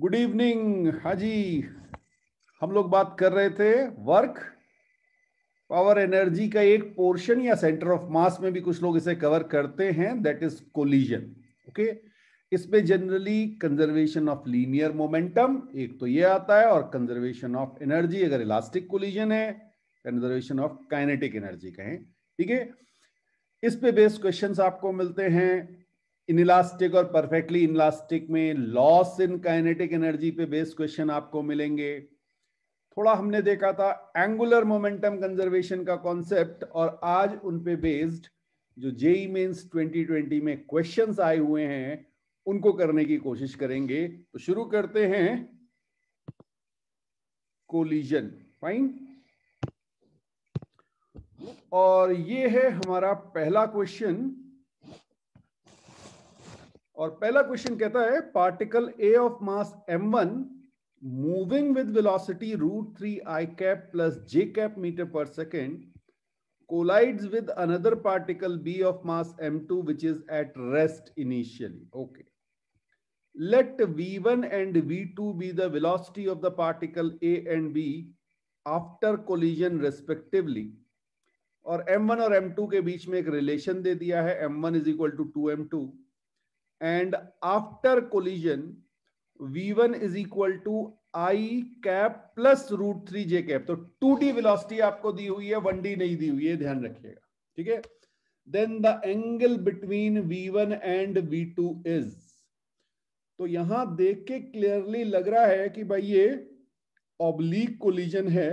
Good evening हाजी हम लोग बात कर रहे थे वर्क पावर एनर्जी का एक पोर्शन या सेंटर ऑफ मास में भी कुछ लोग इसे कवर करते हैं दैट इज कोलिजन ओके इसमें generally conservation of linear momentum एक तो ये आता है और कंजर्वेशन ऑफ एनर्जी अगर इलास्टिक कोलिजन है कंजर्वेशन ऑफ काइनेटिक एनर्जी कहें ठीक है इस पे बेस्ड क्वेश्चंस आपको मिलते हैं इनलास्टिक और परफेक्टली इनलास्टिक में लॉस इन काइनेटिक एनर्जी पे बेस्ड क्वेश्चन आपको मिलेंगे थोड़ा हमने देखा था एंगुलर मोमेंटम कंजर्वेशन का कॉन्सेप्ट और आज उन पे बेस्ड जो जेई मेंस 2020 में क्वेश्चंस आए हुए हैं उनको करने की कोशिश करेंगे तो शुरू करते हैं कोलिजन फाइन और ये है हमारा पहला क्वेश्चन और पहला क्वेश्चन कहता है particle A of mass M one moving with velocity root three I cap plus J cap metre पर second collide with another particle B of mass M two which is at rest initially okay let V one and V two be the velocity of the particle A and B after collision respectively और M one और M two के बीच में एक relation दे दिया है M one is equal to two M two and after collision V one is equal to I cap plus root three J cap तो टू डी वेलोसिटी आपको दी हुई है वन डी नहीं दी हुई है ध्यान रखिएगा ठीक है then the angle between V one and V two is तो यहां देख के क्लियरली लग रहा है कि भाई ये ऑब्लिक कोलिजन है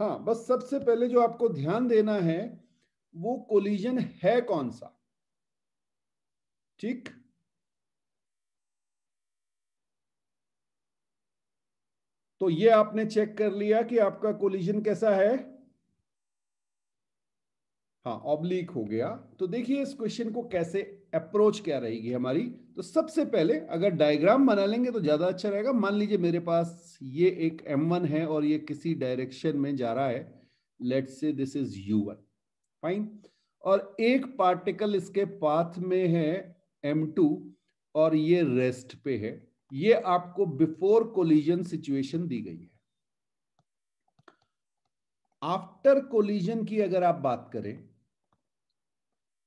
हाँ बस सबसे पहले जो आपको ध्यान देना है वो कोलिजन है कौन सा ठीक तो ये आपने चेक कर लिया कि आपका कोलिजन कैसा है हाँ ऑब्लिक हो गया तो देखिए इस क्वेश्चन को कैसे अप्रोच क्या रहेगी हमारी तो सबसे पहले अगर डायग्राम बना लेंगे तो ज्यादा अच्छा रहेगा मान लीजिए मेरे पास ये एक M1 है और ये किसी डायरेक्शन में जा रहा है लेट से दिस इज U1 फाइन और एक पार्टिकल इसके पाथ में है M2 और ये रेस्ट पे है ये आपको बिफोर कोलिजन सिचुएशन दी गई है आफ्टर कोलिजन की अगर आप बात करें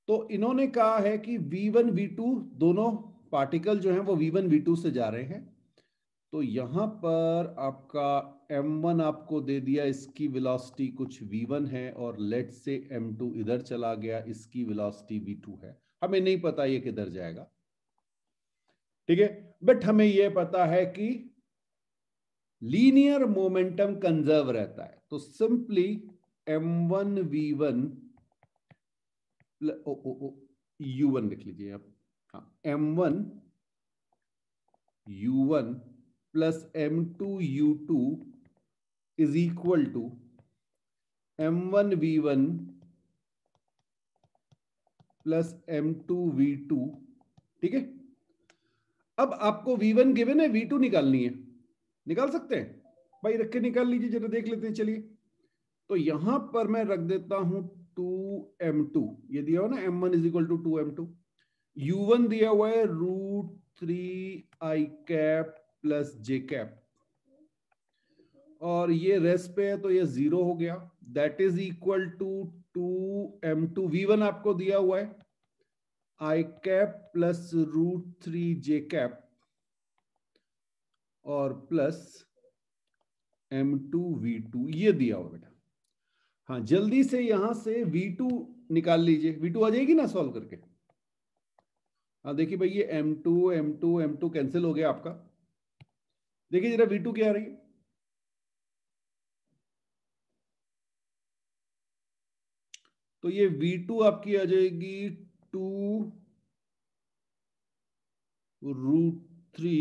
तो इन्होंने कहा है कि V1 V2 दोनों पार्टिकल जो है वो V1 V2 से जा रहे हैं तो यहां पर आपका M1 आपको दे दिया इसकी वेलोसिटी कुछ V1 है और लेट से M2 इधर चला गया इसकी वेलोसिटी V2 है हमें नहीं पता ये किधर जाएगा ठीक है बट हमें यह पता है कि लीनियर मोमेंटम कंजर्व रहता है तो simply M one V one you one लिख लीजिए आप हाँ M one you one plus M two you two is equal to M one V one plus M two V two ठीक है अब आपको वी वन गिवन है we two निकालनी है निकाल सकते हैं भाई रख के निकाल लीजिए जरा देख लेते हैं चलिए तो यहां पर मैं रख देता हूं टू एम टू ये दिया हुआ ना M one is equal to two M two U one दिया हुआ है रूट थ्री आई कैप प्लस जे कैप और ये रेस पे है तो ये जीरो हो गया that is equal to two M two V one आपको दिया हुआ है I cap plus root three J cap और plus M two V two ये दिया हुआ बेटा हाँ जल्दी से यहां से वी टू निकाल लीजिए वी टू आ जाएगी ना सॉल्व करके हाँ देखिए भाई ये M two M two M two cancel हो गया आपका देखिए जरा वी टू क्या आ रही है तो ये वी टू आपकी आ जाएगी टू रूट थ्री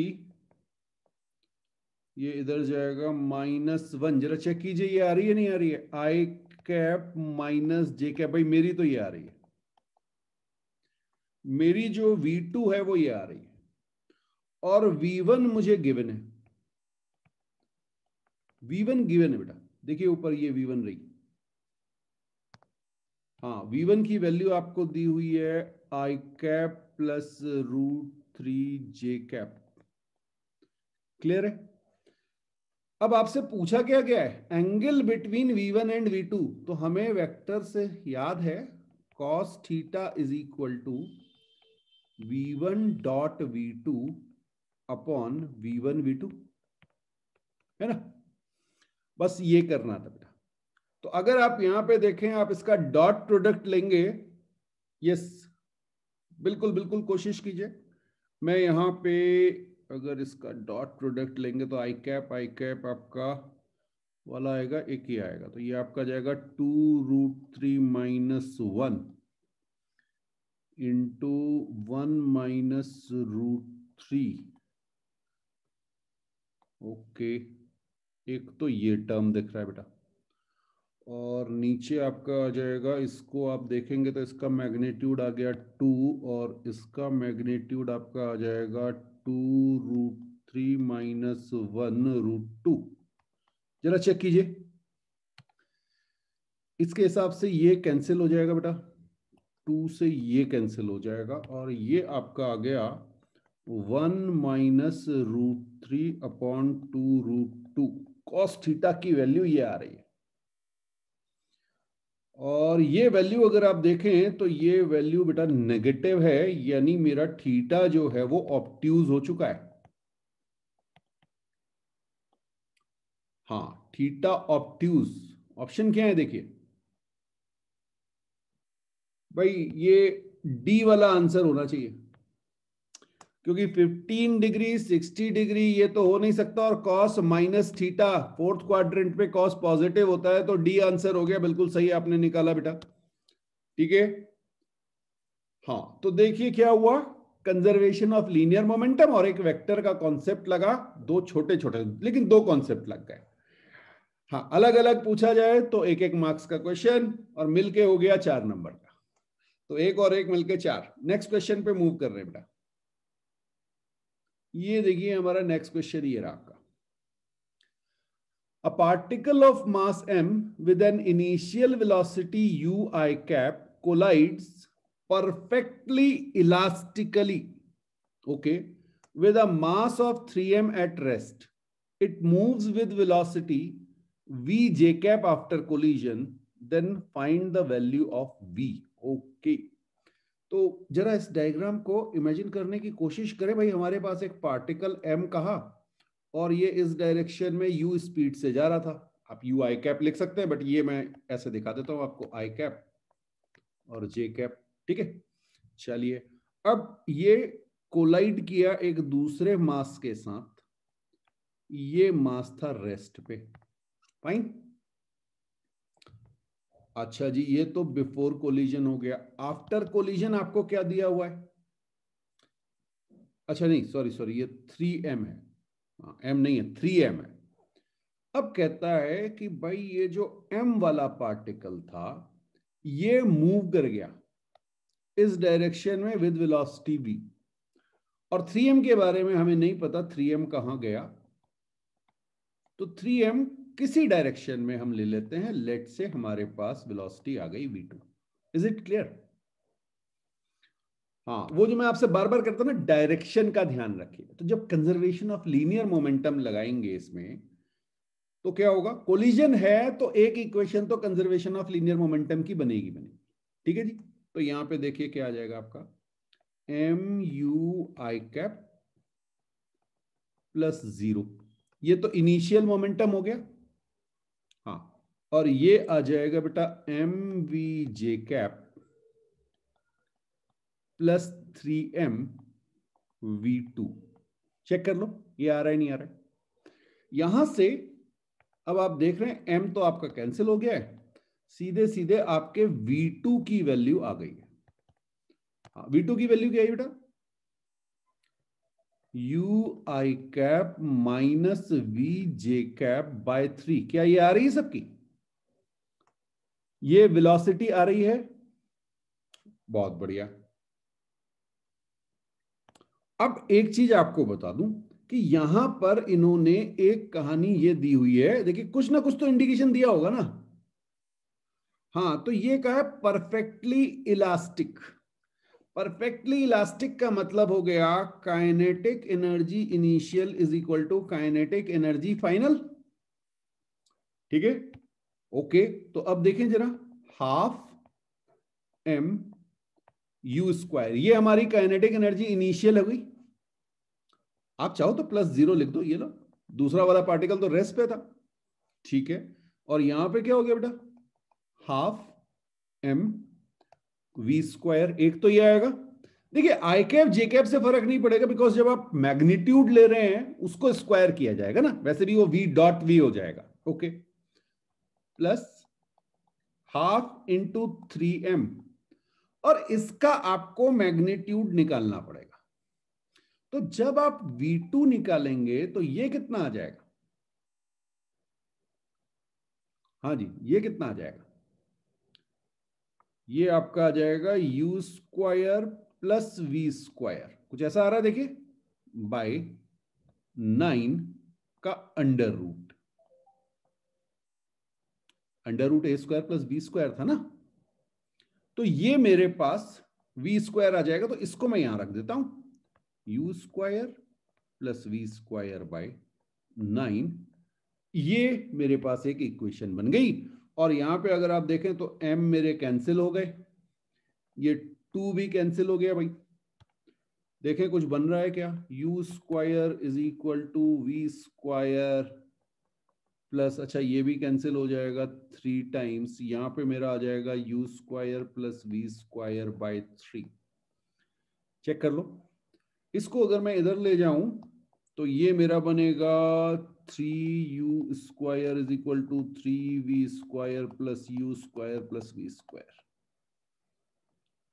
ये इधर जाएगा माइनस वन जरा चेक कीजिए ये आ रही है नहीं आ रही है I cap minus J cap भाई मेरी तो ये आ रही है मेरी जो V2 है वो ये आ रही है और V1 मुझे गिवन है V1 गिवन है बेटा देखिए ऊपर ये V1 रही हाँ v1 की वैल्यू आपको दी हुई है I cap plus root three J cap clear है अब आपसे पूछा क्या गया है angle between v1 and v2 तो हमें वेक्टर से याद है cos theta is equal to v1 dot V two upon V two है ना बस ये करना था बेटा तो अगर आप यहां पे देखें आप इसका डॉट प्रोडक्ट लेंगे यस बिल्कुल बिल्कुल कोशिश कीजिए मैं यहां पे अगर इसका डॉट प्रोडक्ट लेंगे तो आई कैप आई कैप आपका वाला आएगा एक ही आएगा तो ये आपका जाएगा two root three minus one into one minus root three okay एक तो ये टर्म दिख रहा है बेटा और नीचे आपका आ जाएगा इसको आप देखेंगे तो इसका मैग्नीट्यूड आ गया टू और इसका मैग्नीट्यूड आपका आ जाएगा two root three minus one root two जरा चेक कीजिए इसके हिसाब से ये कैंसिल हो जाएगा बेटा टू से ये कैंसिल हो जाएगा और ये आपका आ गया one minus root three upon two root two cos की वैल्यू ये आ रही है और ये वैल्यू अगर आप देखें तो ये वैल्यू बेटा नेगेटिव है यानी मेरा थीटा जो है वो ऑप्ट्यूज हो चुका है हाँ थीटा ऑप्ट्यूज ऑप्शन क्या है देखिए भाई ये डी वाला आंसर होना चाहिए क्योंकि 15 डिग्री 60 डिग्री ये तो हो नहीं सकता और cos minus theta fourth quadrant पे कॉस पॉजिटिव होता है तो डी आंसर हो गया बिल्कुल सही आपने निकाला बेटा ठीक है हाँ तो देखिए क्या हुआ कंजर्वेशन ऑफ लीनियर मोमेंटम और एक वेक्टर का कॉन्सेप्ट लगा दो छोटे छोटे लेकिन दो कॉन्सेप्ट लग गए हाँ अलग अलग पूछा जाए तो एक एक मार्क्स का क्वेश्चन और मिलके हो गया चार नंबर का तो एक और एक मिलके चार नेक्स्ट क्वेश्चन पे मूव कर रहे हैं बेटा ये देखिए हमारा नेक्स्ट क्वेश्चन ये रहा आपका a particle of mass M with an initial velocity you I cap collides perfectly elastically okay with a mass of three M at rest it move with velocity V J cap after collision then find the value of V okay तो जरा इस diagram को imagine करने की कोशिश करें भाई हमारे पास एक पार्टिकल एम कहा और ये इस डायरेक्शन में यू स्पीड से जा रहा था आप यू आई कैप लिख सकते हैं बट ये मैं ऐसे दिखा देता हूं आपको आई कैप और जे कैप ठीक है चलिए अब ये कोलाइड किया एक दूसरे मास के साथ ये मास था रेस्ट पे फाइन अच्छा जी ये तो बिफोर कोलिजन हो गया आफ्टर कोलिजन आपको क्या दिया हुआ है अच्छा नहीं सॉरी सॉरी ये थ्री एम है एम हाँ, नहीं है थ्री एम है अब कहता है कि भाई ये जो एम वाला पार्टिकल था ये मूव कर गया इस डायरेक्शन में विद वेलोसिटी वी और 3m के बारे में हमें नहीं पता 3m कहां गया तो 3m किसी डायरेक्शन में हम ले लेते हैं लेट से हमारे पास वेलोसिटी आ गई v2 इज इट क्लियर हाँ वो जो मैं आपसे बार बार करता हूँ ना डायरेक्शन का ध्यान रखिए तो जब कंजर्वेशन ऑफ लीनियर मोमेंटम लगाएंगे इसमें तो क्या होगा कोलिजन है तो एक इक्वेशन तो कंजर्वेशन ऑफ लीनियर मोमेंटम की बनेगी बनेगी ठीक है जी तो यहां पे देखिए क्या आ जाएगा आपका M you I cap plus zero ये तो इनिशियल मोमेंटम हो गया और ये आ जाएगा बेटा M V J cap plus three M we two check कर लो ये आ रहा है नहीं आ रहा है यहां से अब आप देख रहे हैं एम तो आपका कैंसिल हो गया है सीधे सीधे आपके वी टू की वैल्यू आ गई है हाँ, V2 की वैल्यू क्या है बेटा U I cap minus V J cap by three क्या ये आ रही है सबकी ये वेलोसिटी आ रही है बहुत बढ़िया अब एक चीज आपको बता दूं कि यहां पर इन्होंने एक कहानी ये दी हुई है देखिए कुछ ना कुछ तो इंडिकेशन दिया होगा ना हाँ तो ये कहा है परफेक्टली इलास्टिक परफेक्टली इलास्टिक का मतलब हो गया kinetic energy initial is equal to kinetic energy final ठीक है ओके तो अब देखें जरा हाफ एम यू स्क्वायर ये हमारी काइनेटिक एनर्जी इनिशियल है गई आप चाहो तो प्लस जीरो लिख दो ये लो दूसरा वाला पार्टिकल तो रेस्ट पे था ठीक है और यहां पे क्या हो गया बेटा हाफ एम वी स्क्वायर एक तो ये आएगा देखिए आई कैप जे कैप से फर्क नहीं पड़ेगा बिकॉज जब आप मैग्नीट्यूड ले रहे हैं उसको स्क्वायर किया जाएगा ना वैसे भी वो वी डॉट वी हो जाएगा okay okay. Plus half into three M और इसका आपको मैग्नीट्यूड निकालना पड़ेगा तो जब आप V2 निकालेंगे तो ये कितना आ जाएगा हाँ जी ये कितना आ जाएगा ये आपका आ जाएगा U square plus we square कुछ ऐसा आ रहा है देखिए बाय नाइन का under root under root A square plus B square था ना तो ये मेरे पास वी स्क्वायर आ जाएगा तो इसको मैं यहां रख देता हूं U square plus we square by nine ये मेरे पास एक इक्वेशन बन गई और यहां पे अगर आप देखें तो m मेरे कैंसिल हो गए ये टू भी कैंसिल हो गया भाई देखें कुछ बन रहा है क्या u square is equal to v square plus अच्छा ये भी कैंसिल हो जाएगा थ्री टाइम्स यहाँ पे मेरा आ जाएगा u square plus we square by three check कर लो इसको अगर मैं इधर ले जाऊं तो ये मेरा बनेगा three you square is equal to three v square plus u square plus we square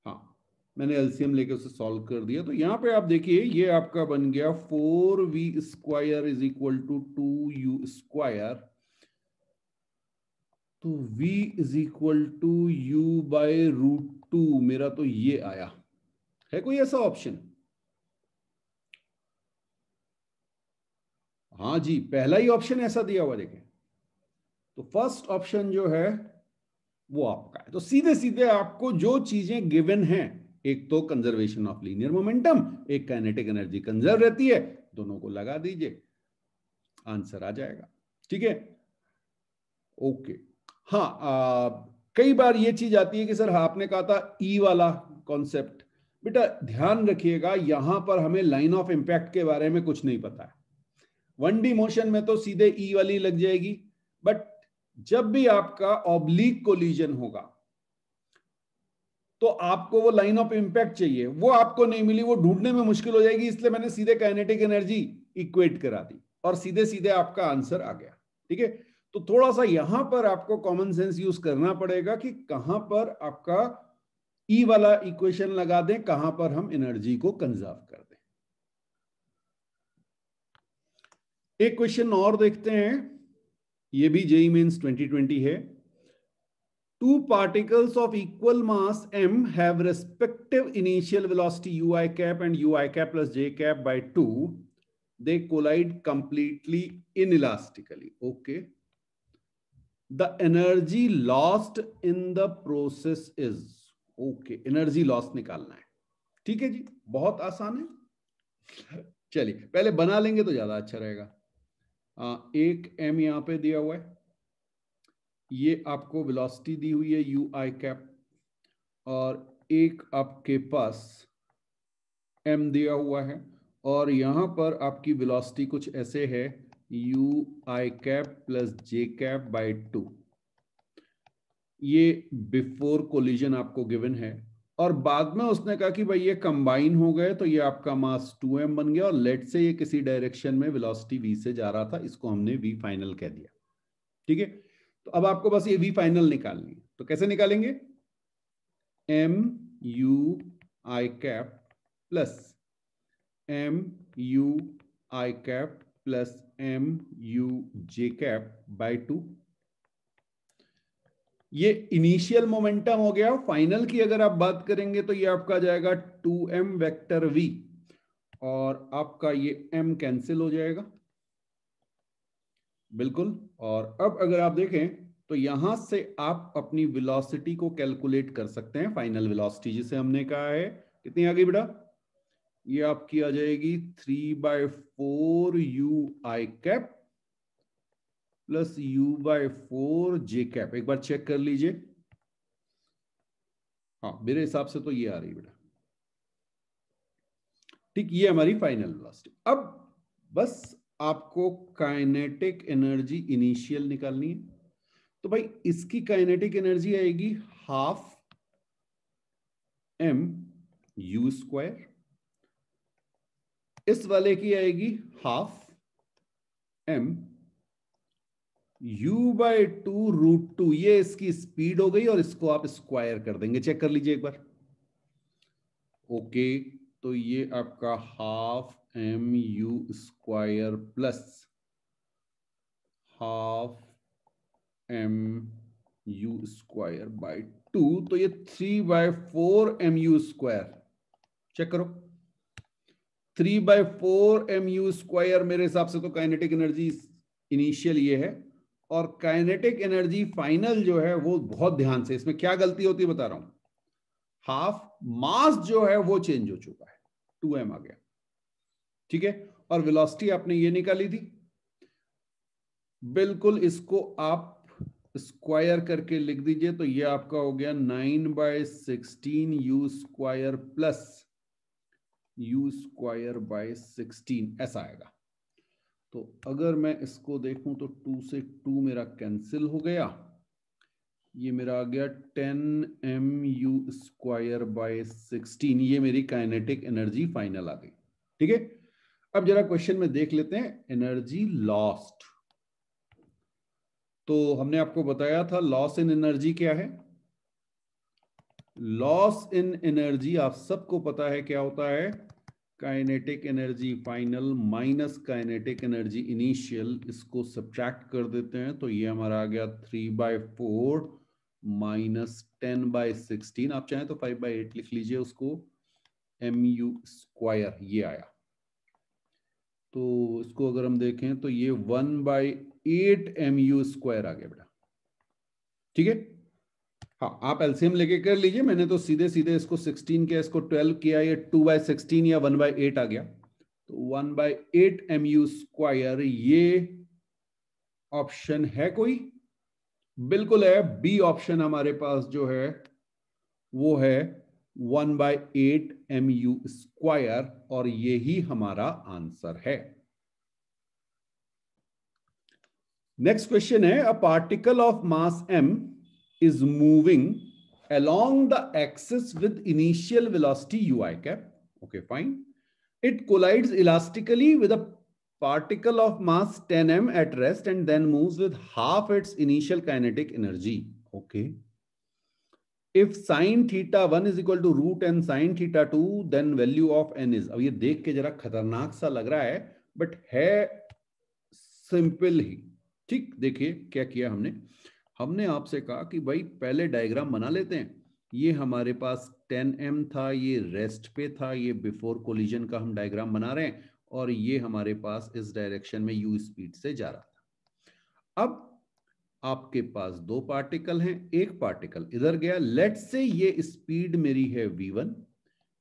हाँ मैंने एलसीएम लेके उसे सॉल्व कर दिया तो यहाँ पे आप देखिए ये आपका बन गया four v square is equal to two u square तो v is equal to you by root two मेरा तो ये आया है कोई ऐसा ऑप्शन हाँ जी पहला ही ऑप्शन ऐसा दिया हुआ देखें तो फर्स्ट ऑप्शन जो है वो आपका है तो सीधे सीधे आपको जो चीजें गिवन हैं एक तो कंजर्वेशन ऑफ लीनियर मोमेंटम एक काइनेटिक एनर्जी कंजर्व रहती है दोनों को लगा दीजिए आंसर आ जाएगा ठीक है ओके हाँ आ, कई बार ये चीज आती है कि सर हाँ आपने कहा था ई e वाला कॉन्सेप्ट बेटा ध्यान रखिएगा यहां पर हमें लाइन ऑफ इंपैक्ट के बारे में कुछ नहीं पता है वन डी मोशन में तो सीधे ई e वाली लग जाएगी बट जब भी आपका ऑब्लिक कोलिजन होगा तो आपको वो लाइन ऑफ इंपैक्ट चाहिए वो आपको नहीं मिली वो ढूंढने में मुश्किल हो जाएगी इसलिए मैंने सीधे काइनेटिक एनर्जी इक्वेट करा दी और सीधे सीधे आपका आंसर आ गया ठीक है तो थोड़ा सा यहां पर आपको कॉमन सेंस यूज करना पड़ेगा कि कहां पर आपका ई e वाला इक्वेशन लगा दें कहां पर हम एनर्जी को कंजर्व कर दें एक क्वेश्चन और देखते हैं ये भी जेई मीन 2020 है two particles of equal mass m have respective initial velocity you I cap and u I cap plus J cap by two they collide completely inelastically okay the energy lost in the process is okay energy loss निकालना है ठीक है जी बहुत आसान है चलिए पहले बना लेंगे तो ज्यादा अच्छा रहेगा आ, एक एम यहां पे दिया हुआ है ये आपको वेलोसिटी दी हुई है यू आई कैप और एक आपके पास एम दिया हुआ है और यहां पर आपकी वेलोसिटी कुछ ऐसे है u I cap plus J cap by two ये बिफोर कोलिजन आपको गिवन है और बाद में उसने कहा कि भाई ये कंबाइन हो गए तो ये आपका मास 2m बन गया और लेट से ये किसी डायरेक्शन में वेलोसिटी v से जा रहा था इसको हमने v फाइनल कह दिया ठीक है तो अब आपको बस ये v फाइनल निकालनी है तो कैसे निकालेंगे m you I cap plus M you I cap plus M u j cap by two ये इनिशियल मोमेंटम हो गया फाइनल की अगर आप बात करेंगे तो ये आपका जाएगा टू एम वैक्टर वी और आपका ये एम कैंसिल हो जाएगा बिल्कुल और अब अगर आप देखें तो यहां से आप अपनी वेलोसिटी को कैलकुलेट कर सकते हैं फाइनल वेलोसिटी जिसे हमने कहा है कितनी आ गई बेटा ये आपकी आ जाएगी three by four u I cap plus u by four j cap एक बार चेक कर लीजिए हाँ मेरे हिसाब से तो ये आ रही बेटा ठीक ये हमारी फाइनल वेलोसिटी अब बस आपको काइनेटिक एनर्जी इनिशियल निकालनी है तो भाई इसकी काइनेटिक एनर्जी आएगी हाफ एम यू स्क्वायर इस वाले की आएगी half m u by two root two ये इसकी स्पीड हो गई और इसको आप स्क्वायर कर देंगे चेक कर लीजिए एक बार ओके तो ये आपका half m u square plus half m u square by two तो ये three by four m u square check करो three by four m u square मेरे हिसाब से तो काइनेटिक एनर्जी इनिशियल ये है और काइनेटिक एनर्जी फाइनल जो है वो बहुत ध्यान से इसमें क्या गलती होती है बता रहा हूं हाफ मास जो है वो चेंज हो चुका है टू एम आ गया ठीक है और वेलोसिटी आपने ये निकाली थी बिल्कुल इसको आप स्क्वायर करके लिख दीजिए तो ये आपका हो गया nine by sixteen u square plus u square by sixteen ऐसा आएगा तो अगर मैं इसको देखूं तो टू से टू मेरा कैंसिल हो गया ये मेरा आ गया ten m u square by sixteen ये मेरी काइनेटिक एनर्जी फाइनल आ गई ठीक है अब जरा क्वेश्चन में देख लेते हैं एनर्जी लॉस्ट तो हमने आपको बताया था लॉस इन एनर्जी क्या है लॉस इन एनर्जी आप सबको पता है क्या होता है kinetic energy final minus kinetic energy initial इसको सब्ट्रैक्ट कर देते हैं तो ये हमारा आ गया three by four minus ten by sixteen आप चाहें तो फाइव बाई एट लिख लीजिए उसको एम यू स्क्वायर ये आया तो इसको अगर हम देखें तो ये one by eight m u square आ गया बेटा ठीक है हाँ आप एलसीएम लेके कर लीजिए मैंने तो सीधे सीधे इसको 16 किया इसको 12 किया ये 2 बाय सिक्सटीन या 1 बाय एट आ गया तो 1 by eight m u square ये ऑप्शन है कोई बिल्कुल है बी ऑप्शन हमारे पास जो है वो है 1 by eight m u square और ये ही हमारा आंसर है नेक्स्ट क्वेश्चन है a particle of mass M is moving along the axis with initial velocity ui cap okay fine it collides elastically with a particle of mass 10 m at rest and then moves with half its initial kinetic energy okay if sin theta 1 is equal to root n sin theta 2 then value of n is अब ये देख के जरा खतरनाक सा लग रहा है but है simple ही ठीक देखिए क्या किया हमने हमने आपसे कहा कि भाई पहले डायग्राम बना लेते हैं ये हमारे पास 10m था ये रेस्ट पे था ये बिफोर कोलिजन का हम डायग्राम बना रहे हैं और ये हमारे पास इस डायरेक्शन में यू स्पीड से जा रहा था अब आपके पास दो पार्टिकल हैं एक पार्टिकल इधर गया लेट से ये स्पीड मेरी है v1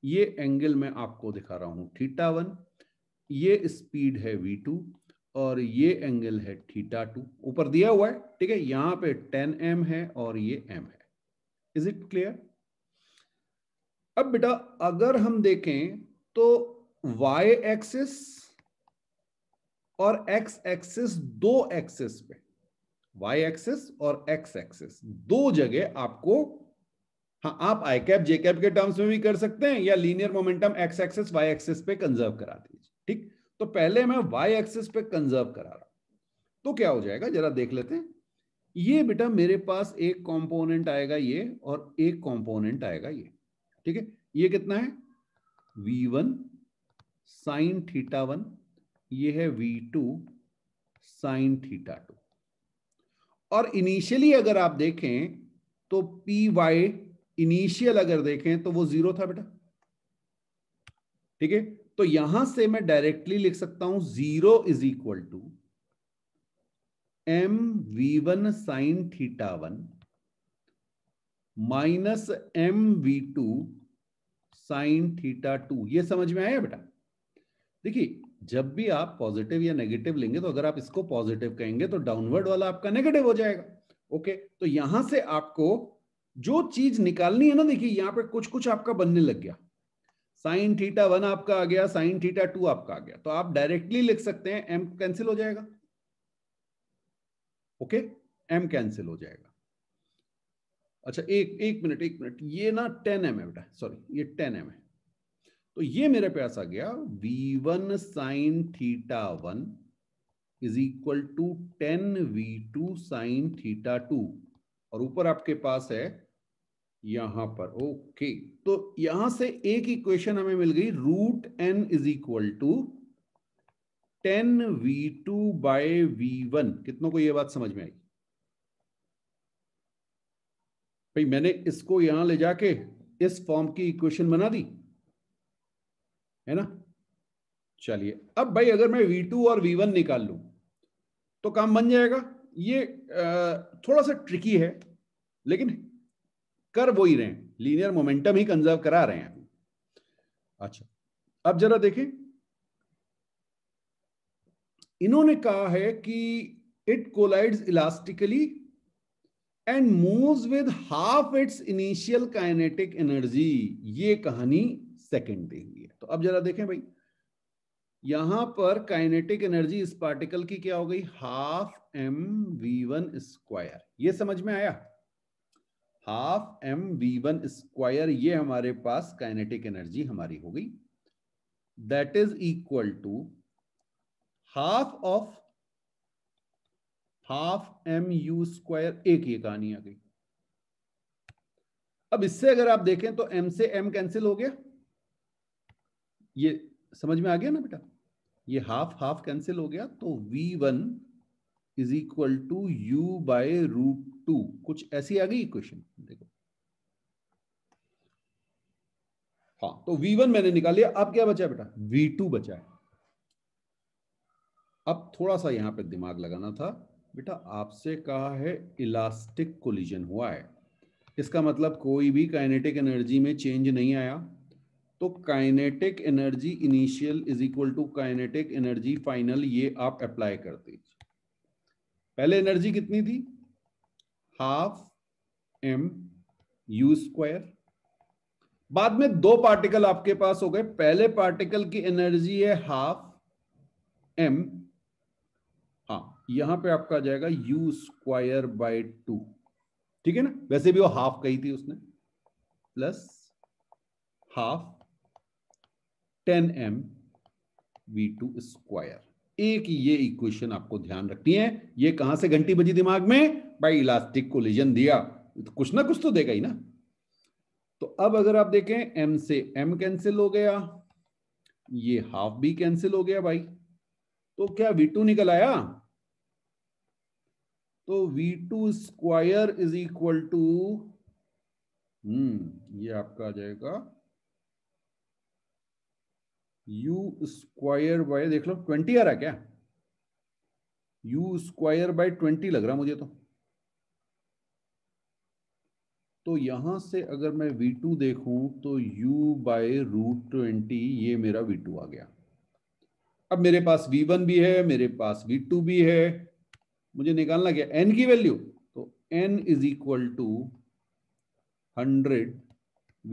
ये एंगल मैं आपको दिखा रहा हूं थीटा वन ये स्पीड है v2 और ये एंगल है थीटा टू ऊपर दिया हुआ है ठीक है यहां पे टेन एम है और ये एम है इज इट क्लियर अब बेटा अगर हम देखें तो y एक्सिस और x एक्सिस दो एक्सिस पे y एक्सिस और x एक्सिस दो जगह आपको हाँ आप आई कैप जे कैप के टर्म्स में भी कर सकते हैं या linear momentum x axis y axis पे कंजर्व करा दीजिए तो पहले मैं वाई एक्सिस पे कंजर्व करा रहा हूं तो क्या हो जाएगा जरा देख लेते हैं ये बेटा मेरे पास एक कंपोनेंट आएगा ये और एक कंपोनेंट आएगा ये ठीक है ये कितना है v one sine theta one ये है we two sine theta two और इनिशियली अगर आप देखें तो पी वाई इनिशियल अगर देखें तो वो जीरो था बेटा ठीक है तो यहां से मैं डायरेक्टली लिख सकता हूं zero is equal to M v one sine theta one minus m we two sine theta two ये समझ में आया बेटा देखिए जब भी आप पॉजिटिव या नेगेटिव लेंगे तो अगर आप इसको पॉजिटिव कहेंगे तो डाउनवर्ड वाला आपका नेगेटिव हो जाएगा ओके तो यहां से आपको जो चीज निकालनी है ना देखिए यहां पर कुछ कुछ आपका बनने लग गया साइन थीटा वन आपका आ गया साइन थीटा टू आपका आ गया तो आप डायरेक्टली लिख सकते हैं एम कैंसिल हो जाएगा ओके एम कैंसिल हो जाएगा अच्छा एक एक मिनट एक मिनट ये ना टेन एम है बेटा सॉरी ये टेन एम है तो ये मेरे पास आ गया v one sine theta one is equal to ten v two sine theta two और ऊपर आपके पास है यहां पर ओके तो यहां से एक इक्वेशन हमें मिल गई root n is equal to ten v two by v one कितनों को यह बात समझ में आई भाई मैंने इसको यहां ले जाके इस फॉर्म की इक्वेशन बना दी है ना चलिए अब भाई अगर मैं वी टू और वी वन निकाल लू तो काम बन जाएगा ये थोड़ा सा ट्रिकी है लेकिन कर वो ही रहे लीनियर मोमेंटम ही कंजर्व करा रहे हैं अच्छा अब जरा देखें इन्होंने कहा है कि it collides elastically and moves with half its initial kinetic energy ये कहानी सेकंड देंगे तो अब जरा देखें भाई यहां पर काइनेटिक एनर्जी इस पार्टिकल की क्या हो गई half M v one square यह समझ में आया half M v one square ये हमारे पास काइनेटिक एनर्जी हमारी हो गई that is equal to half of half m u square एक ये कहानी आ गई अब इससे अगर आप देखें तो m से m कैंसिल हो गया ये समझ में आ गया ना बेटा ये हाफ हाफ कैंसिल हो गया तो v1 one is equal to you by root two कुछ ऐसी आ गई इक्वेशन देखो हाँ तो वी वन मैंने निकाल लिया अब क्या बचा है बेटा वी टू बचा है अब थोड़ा सा यहां पे दिमाग लगाना था बेटा आपसे कहा है इलास्टिक कोलिजन हुआ है इसका मतलब कोई भी काइनेटिक एनर्जी में चेंज नहीं आया तो kinetic energy initial is equal to kinetic energy final ये आप अप्लाई करते पहले एनर्जी कितनी थी हाफ एम यू स्क्वायर बाद में दो पार्टिकल आपके पास हो गए पहले पार्टिकल की एनर्जी है हाफ एम हा यहां पे आपका आ जाएगा यू स्क्वायर बाय टू ठीक है ना वैसे भी वो हाफ कही थी उसने plus half ten m we two square एक ये इक्वेशन आपको ध्यान रखनी है ये कहां से घंटी बजी दिमाग में भाई इलास्टिक को लेजन दिया तो कुछ ना कुछ तो देगा ही ना तो अब अगर आप देखें एम से एम कैंसिल हो गया ये हाफ भी कैंसिल हो गया भाई तो क्या वी टू निकल आया तो v two square is equal to hmm ये आपका आ जाएगा u स्क्वायर बाय देख लो ट्वेंटी आ रहा क्या यू स्क्वायर बाय ट्वेंटी लग रहा मुझे तो तो यहां से अगर मैं v2 देखूं तो u बाय रूट ट्वेंटी ये मेरा v2 आ गया अब मेरे पास v1 भी है मेरे पास v2 भी है मुझे निकालना क्या n की वैल्यू तो n is equal to hundred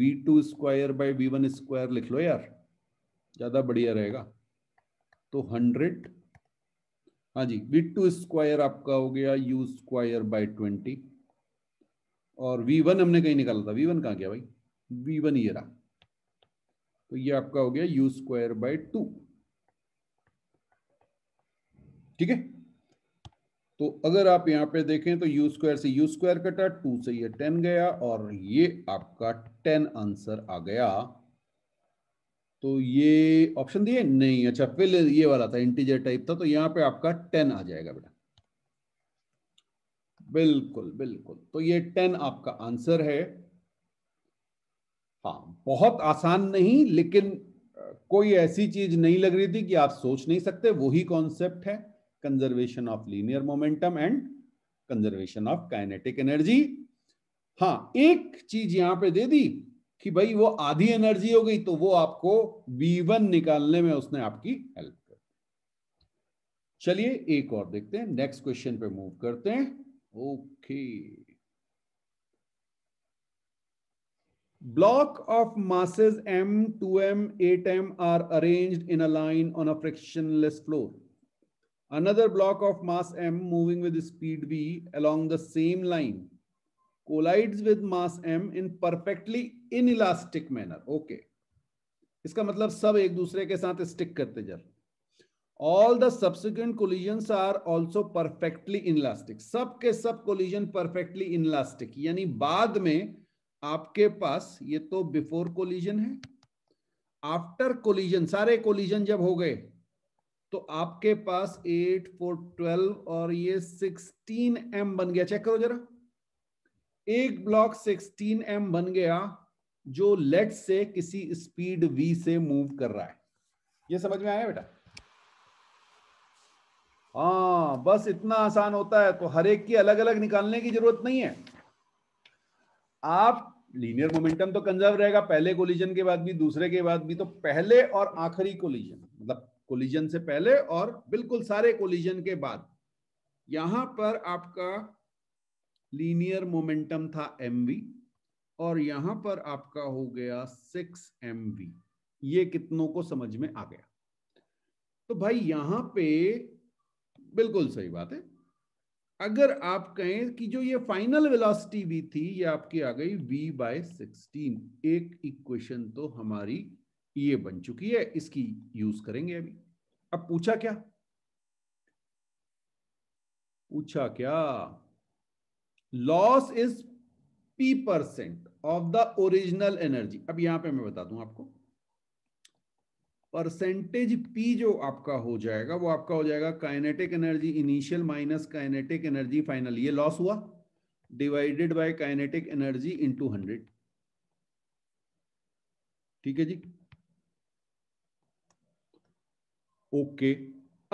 v two square by v one square लिख लो यार ज़्यादा बढ़िया हम्म। रहेगा तो हंड्रेड हाँ जी वी टू स्क्वायर आपका हो गया यू स्क्वायर बाई ट्वेंटी और वी वन हमने कहीं निकाला था वी वन कहाँ गया भाई वी वन ये रहा तो ये आपका हो गया यू स्क्वायर बाई टू ठीक है तो अगर आप यहां पे देखें तो यू स्क्वायर से यू स्क्वायर कटा टू से ये टेन गया और ये आपका टेन आंसर आ गया तो ये ऑप्शन दिए नहीं अच्छा फिल ये वाला था इंटीजर टाइप था तो यहाँ पे आपका टेन आ जाएगा बेटा बिल्कुल बिल्कुल तो ये टेन आपका आंसर है हाँ बहुत आसान नहीं लेकिन कोई ऐसी चीज नहीं लग रही थी कि आप सोच नहीं सकते वही कॉन्सेप्ट है conservation of linear momentum and conservation of kinetic energy हाँ एक चीज यहां पे दे दी कि भाई वो आधी एनर्जी हो गई तो वो आपको V1 निकालने में उसने आपकी हेल्प कर चलिए एक और देखते हैं नेक्स्ट क्वेश्चन पे मूव करते हैं okay block of masses M, 2M, 8M are arranged in a line on a frictionless floor another block of mass M moving with speed v along the same line collides with mass m in perfectly inelastic manner okay इसका मतलब सब एक दूसरे के साथ stick करते जा रहे all the subsequent collision are also perfectly inelastic सब के सब कोलिजन परफेक्टली इनलास्टिक यानी बाद में आपके पास ये तो बिफोर कोलिजन है आफ्टर कोलिजन सारे कोलिजन जब हो गए तो आपके पास एट फोर ट्वेल्व और ये सिक्सटीन एम बन गया चेक करो जरा एक ब्लॉक सिक्सटीन एम बन गया जो लेट से किसी स्पीड वी से मूव कर रहा है ये समझ में आया बेटा हाँ बस इतना आसान होता है तो हर एक की अलग अलग निकालने की जरूरत नहीं है आप लीनियर मोमेंटम तो कंजर्व रहेगा पहले कोलिजन के बाद भी दूसरे के बाद भी तो पहले और आखिरी कोलिजन मतलब कोलिजन से पहले और बिल्कुल सारे कोलिजन के बाद यहां पर आपका लीनियर मोमेंटम था एम वी और यहां पर आपका हो गया सिक्स एम ये कितनों को समझ में आ गया तो भाई यहां पे बिल्कुल सही बात है अगर आप कहें कि जो ये फाइनल वेलोसिटी भी थी ये आपकी आ गई v बाय सिक्सटीन एक इक्वेशन तो हमारी ये बन चुकी है इसकी यूज करेंगे अभी अब पूछा क्या पूछा क्या loss is p percent of the original energy अब यहां पे मैं बता दूं आपको परसेंटेज पी जो आपका हो जाएगा वो आपका हो जाएगा kinetic energy initial minus kinetic energy final ये लॉस हुआ divided by kinetic energy into hundred ठीक है जी ओके okay.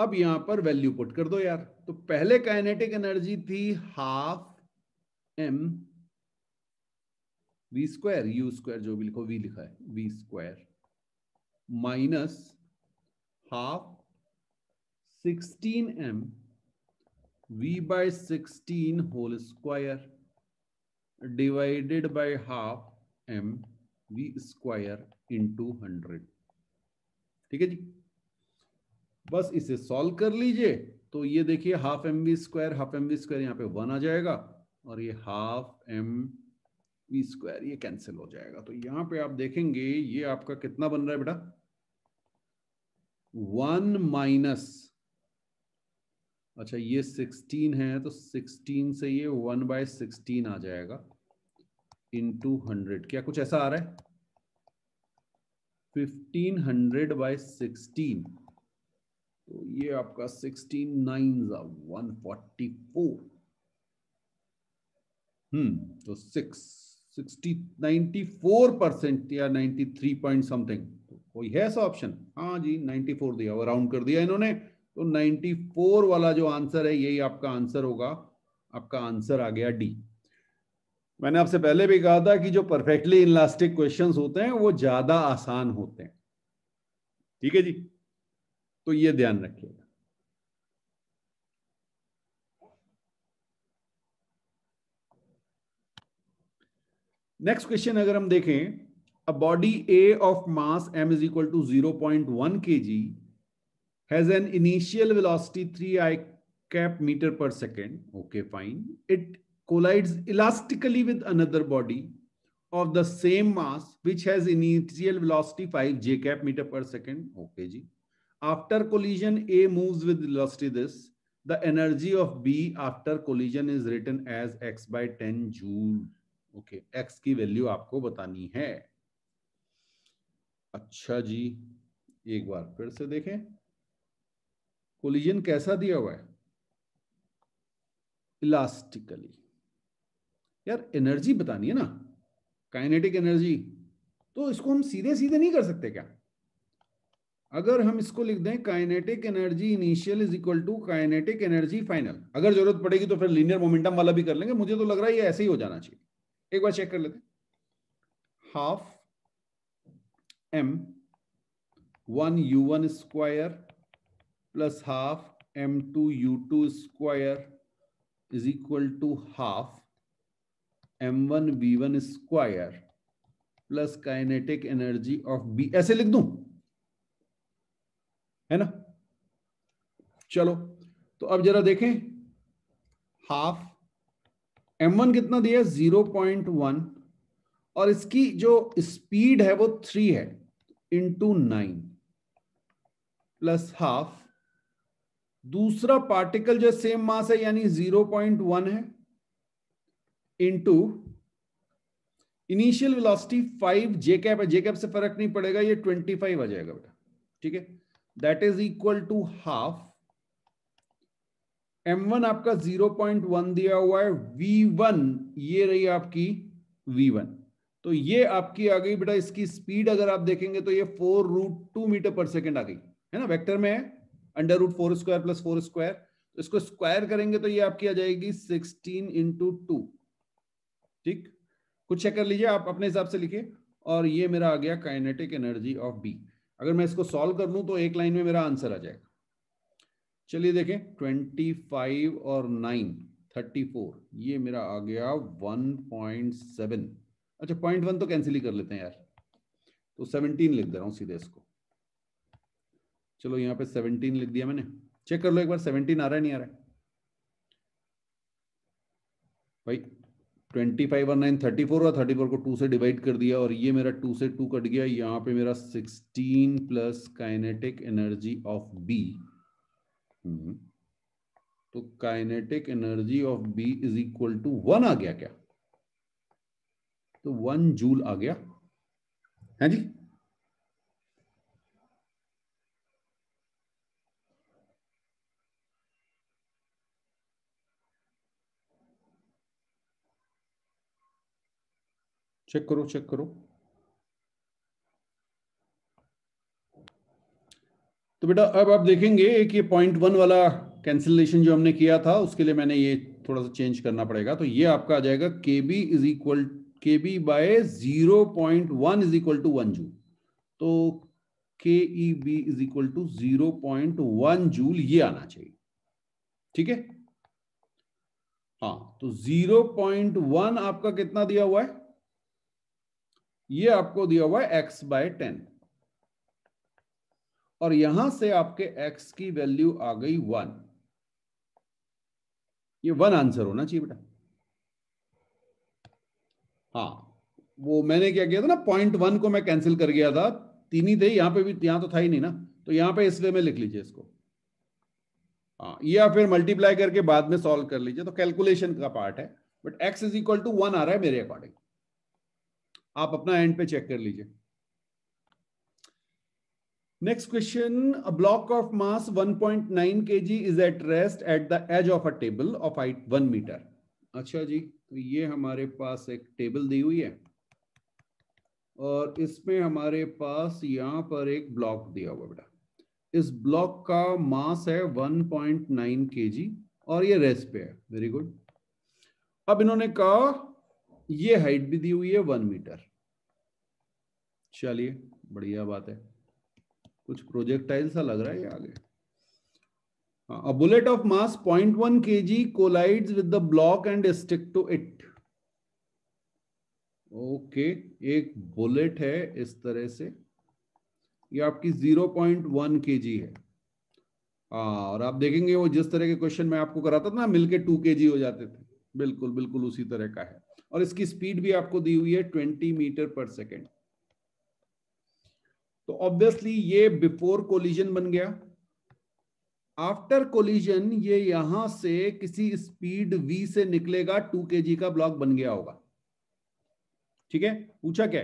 अब यहां पर वैल्यू पुट कर दो यार तो पहले काइनेटिक एनर्जी थी half M we square u square जो भी लिखो वी लिखा है v square minus half sixteen m v by sixteen whole square divided by half M we square into hundred ठीक है जी बस इसे सॉल्व कर लीजिए तो ये देखिए half M we square half M we square यहां पे वन आ जाएगा और ये हाफ एम वी स्क्वायर ये कैंसिल हो जाएगा तो यहां पे आप देखेंगे ये आपका कितना बन रहा है बेटा वन माइनस अच्छा ये सिक्सटीन है तो सिक्सटीन से ये वन बाय सिक्सटीन आ जाएगा इन टू हंड्रेड क्या कुछ ऐसा आ रहा है फिफ्टीन हंड्रेड बाय सिक्सटीन तो ये आपका sixteen nine one forty four hmm तो सिक्स सिक्सटी फोर परसेंट या नाइन्टी थ्री पॉइंट समथिंग तो कोई है ऐसा ऑप्शन हाँ जी नाइन्टी फोर दिया वो राउंड कर दिया इन्होंने तो नाइन्टी फोर वाला जो आंसर है यही आपका आंसर होगा आपका आंसर आ गया डी मैंने आपसे पहले भी कहा था कि जो परफेक्टली इनलास्टिक क्वेश्चंस होते हैं वो ज्यादा आसान होते हैं ठीक है जी तो ये ध्यान रखिएगा नेक्स्ट क्वेश्चन अगर हम देखें a body A of mass M is equal to zero point one के g has an initial velocity three I cap metre पर second okay fine it collides elastically with another body of the same mass which has initial velocity five j cap metre पर second okay जी after collision A move with velocity this the energy of B after collision is written as x by ten joule okay x की value आपको बतानी है अच्छा जी एक बार फिर से देखें कोलिजन कैसा दिया हुआ है इलास्टिकली यार एनर्जी बतानी है ना काइनेटिक एनर्जी तो इसको हम सीधे सीधे नहीं कर सकते क्या अगर हम इसको लिख दें kinetic energy initial is equal to kinetic energy final अगर जरूरत पड़ेगी तो फिर लीनियर मोमेंटम वाला भी कर लेंगे मुझे तो लग रहा है ये ऐसे ही हो जाना चाहिए एक बार चेक कर लेते half m one you one square plus half m two you two square is equal to half m one v one square plus kinetic energy of B ऐसे लिख दू है ना चलो तो अब जरा देखें हाफ m1 कितना दिया है 0.1 और इसकी जो स्पीड है वो थ्री है इंटू नाइन प्लस हाफ दूसरा पार्टिकल जो सेम मास है यानी 0.1 है into initial velocity 5 j cap है जे कैप से फर्क नहीं पड़ेगा ये 25 आ जाएगा बेटा ठीक है that is equal to half M1 आपका 0.1 दिया हुआ है V1 ये रही आपकी V1 तो ये आपकी आ गई बेटा इसकी स्पीड अगर आप देखेंगे तो ये फोर रूट टू मीटर पर सेकेंड आ गई है ना वेक्टर में है under root four square plus four square तो इसको स्क्वायर करेंगे तो ये आपकी आ जाएगी सिक्सटीन इंटू टू ठीक कुछ चेक कर लीजिए आप अपने हिसाब से लिखिए और ये मेरा आ गया काइनेटिक एनर्जी ऑफ बी अगर मैं इसको सॉल्व कर लूं तो एक लाइन में मेरा आंसर आ जाएगा चलिए देखें ट्वेंटी फाइव और नाइन थर्टी फोर ये मेरा आ गया वन पॉइंट सेवन अच्छा पॉइंट वन तो कैंसिल ही कर लेते हैं यार तो सेवनटीन लिख दे रहा हूँ सीधे इसको चलो यहाँ पे सेवनटीन लिख दिया मैंने चेक कर लो एक बार सेवनटीन आ रहा है नहीं आ रहा है भाई ट्वेंटी फाइव और नाइन थर्टी फोर और थर्टी फोर को टू से डिवाइड कर दिया और ये मेरा टू से टू कट गया यहाँ पे मेरा sixteen plus kinetic energy of B hmm. तो kinetic energy of B is equal to one आ गया क्या तो वन जूल आ गया है जी चेक करो चेक करो तो बेटा अब आप देखेंगे कि पॉइंट वन वाला कैंसिलेशन जो हमने किया था उसके लिए मैंने ये थोड़ा सा चेंज करना पड़ेगा तो ये आपका आ जाएगा K B is equal K B by zero point one is equal to one joule तो K E B is equal to zero point one joule ये आना चाहिए ठीक है हाँ तो जीरो पॉइंट वन आपका कितना दिया हुआ है ये आपको दिया हुआ है एक्स बाय टेन और यहां से आपके एक्स की वैल्यू आ गई वन ये वन आंसर होना चाहिए बेटा हाँ वो मैंने क्या किया था ना पॉइंट वन को मैं कैंसिल कर गया था तीन ही थे यहां पे भी यहां तो था ही नहीं ना तो यहां पे इसलिए मैं लिख लीजिए इसको हाँ या फिर मल्टीप्लाई करके बाद में सॉल्व कर लीजिए तो कैलकुलेशन का पार्ट है but X is equal to one आ रहा है मेरे अकॉर्डिंग आप अपना एंड पे चेक कर लीजिए Next question, a block of mass 1.9 kg is at rest at the edge of a table of height 1 metre अच्छा जी तो ये हमारे पास एक टेबल दी हुई है और इसमें हमारे पास यहां पर एक ब्लॉक दिया हुआ बेटा इस ब्लॉक का मास है 1.9 kg और ये रेस्ट पे है वेरी गुड अब इन्होंने कहा ये हाइट भी दी हुई है वन मीटर चलिए बढ़िया बात है कुछ प्रोजेक्टाइल सा लग रहा है ये आगे a bullet of mass 0.1 one के G collide with the block and stick to it okay एक बुलेट है इस तरह से ये आपकी 0.1 पॉइंट के जी है आ, हाँ, और आप देखेंगे वो जिस तरह के क्वेश्चन मैं आपको कराता था ना मिलके टू के जी हो जाते थे बिल्कुल बिल्कुल उसी तरह का है और इसकी स्पीड भी आपको दी हुई है 20 मीटर पर सेकेंड तो ऑब्वियसली ये बिफोर कोलिजन बन गया आफ्टर कोलिजन ये यहां से किसी स्पीड v से निकलेगा टू के जी का ब्लॉक बन गया होगा ठीक है पूछा क्या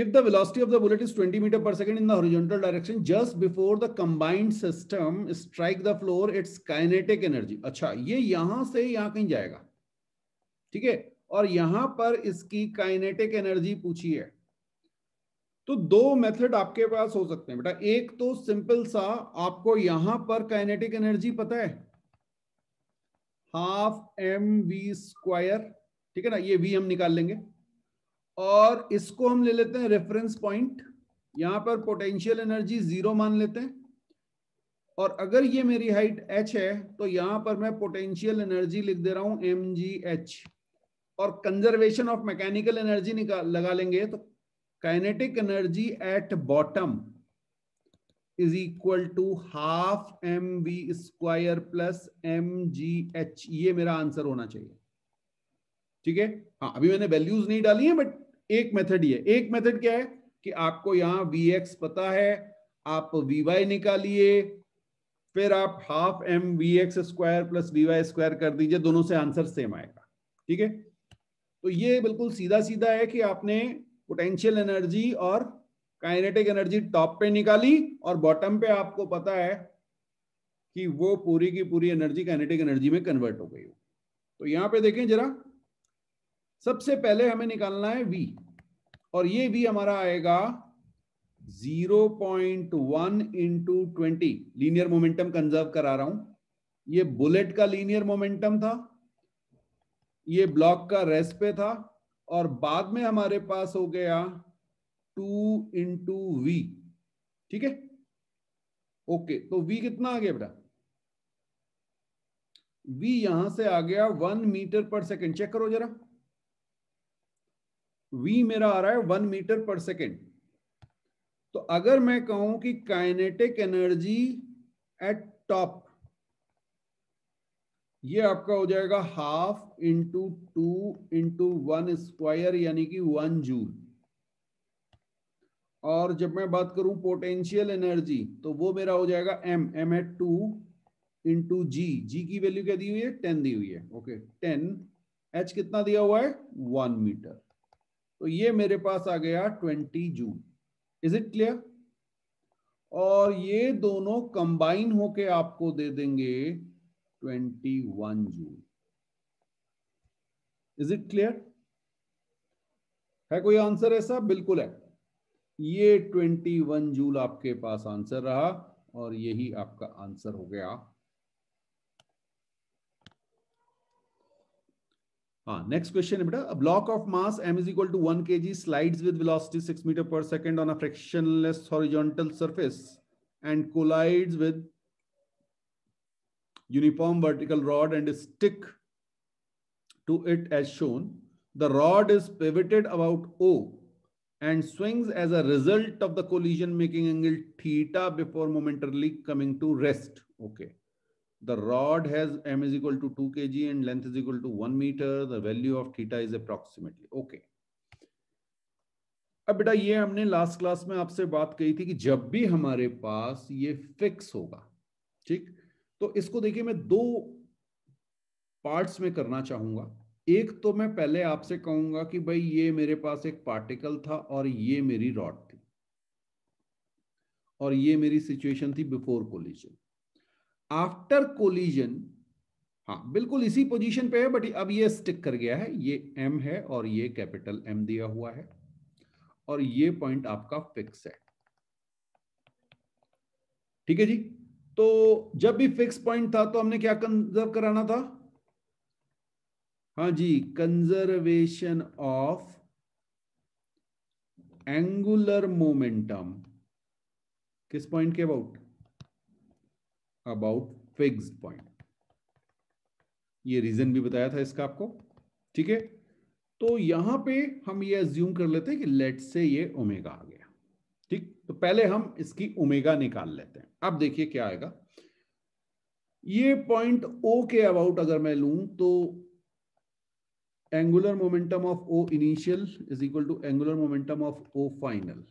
if the velocity of the bullet is twenty metre per second in the horizontal direction just before the combined system strike the floor its kinetic energy अच्छा ये यहां से यहां कहीं जाएगा ठीक है और यहां पर इसकी काइनेटिक एनर्जी पूछी है तो दो मेथड आपके पास हो सकते हैं बेटा एक तो सिंपल सा आपको यहां पर काइनेटिक एनर्जी पता है हाफ एम वी स्क्वायर ठीक है ना ये वी हम निकाल लेंगे और इसको हम ले लेते हैं रेफरेंस पॉइंट यहां पर पोटेंशियल एनर्जी जीरो मान लेते हैं और अगर ये मेरी हाइट एच है तो यहां पर मैं पोटेंशियल एनर्जी लिख दे रहा हूं एम जी एच और कंजर्वेशन ऑफ मैकेनिकल एनर्जी निकाल लगा लेंगे तो kinetic energy at bottom is equal to half M we square plus M G H ये मेरा आंसर होना चाहिए ठीक है हाँ अभी मैंने वैल्यूज नहीं डाली है बट एक मेथड ये एक मेथड क्या है कि आपको यहां वी एक्स पता है आप वी वाई निकालिए फिर आप half M V X square plus V Y square कर दीजिए दोनों से आंसर सेम आएगा ठीक है तो ये बिल्कुल सीधा सीधा है कि आपने पोटेंशियल एनर्जी और काइनेटिक एनर्जी टॉप पे निकाली और बॉटम पे आपको पता है कि वो पूरी की पूरी एनर्जी काइनेटिक एनर्जी में कन्वर्ट हो गई हो तो यहां पे देखें जरा सबसे पहले हमें निकालना है वी और ये वी हमारा आएगा 0.1 point one into twenty linear momentum conserve करा रहा हूं ये बुलेट का लीनियर मोमेंटम था ये ब्लॉक का रेस्ट पे था और बाद में हमारे पास हो गया टू इंटू वी ठीक है ओके तो वी कितना आ गया बेटा वी यहां से आ गया वन मीटर पर सेकेंड चेक करो जरा वी मेरा आ रहा है वन मीटर पर सेकेंड तो अगर मैं कहूं कि काइनेटिक एनर्जी एट टॉप ये आपका हो जाएगा half into two into one square यानी कि वन जूल और जब मैं बात करूं पोटेंशियल एनर्जी तो वो मेरा हो जाएगा एम एम है टू इंटू जी जी की वैल्यू क्या दी हुई है टेन दी हुई है ओके टेन एच कितना दिया हुआ है वन मीटर तो ये मेरे पास आ गया twenty joule is it clear और ये दोनों कंबाइन होके आपको दे देंगे 21 जून इज इट क्लियर है कोई आंसर ऐसा बिल्कुल है ये 21 जूल आपके पास आंसर रहा और यही आपका आंसर हो गया हाँ नेक्स्ट क्वेश्चन है बेटा block of mass M is equal to one के G slides with velocity six metre per second on a frictionless horizontal surface and collides with uniform vertical rod and stick to it as shown. The rod is pivoted about O and swings as a result of the collision making angle theta before momentarily coming to rest. Okay. The rod has m is equal to 2 kg and length is equal to 1 meter. The value of theta is approximately. Okay. अब बेटा ये हमने last class में आपसे बात कही थी कि जब भी हमारे पास ये फिक्स होगा ठीक तो इसको देखिए मैं दो पार्ट्स में करना चाहूंगा एक तो मैं पहले आपसे कहूंगा कि भाई ये मेरे पास एक पार्टिकल था और ये मेरी रॉड थी और ये मेरी सिचुएशन थी बिफोर कोलिजन आफ्टर कोलिजन हाँ बिल्कुल इसी पोजीशन पे है बट अब ये स्टिक कर गया है ये एम है और ये कैपिटल एम दिया हुआ है और ये पॉइंट आपका फिक्स है ठीक है जी तो जब भी फिक्स पॉइंट था तो हमने क्या कंजर्व कराना था हाँ जी कंजर्वेशन ऑफ एंगुलर मोमेंटम किस पॉइंट के अबाउट अबाउट फिक्स पॉइंट ये रीजन भी बताया था इसका आपको ठीक है तो यहां पे हम ये अज्यूम कर लेते हैं कि लेट से ये ओमेगा तो पहले हम इसकी ओमेगा निकाल लेते हैं अब देखिए क्या आएगा ये पॉइंट ओ के अबाउट अगर मैं लू तो angular momentum of O initial is equal to angular momentum of O final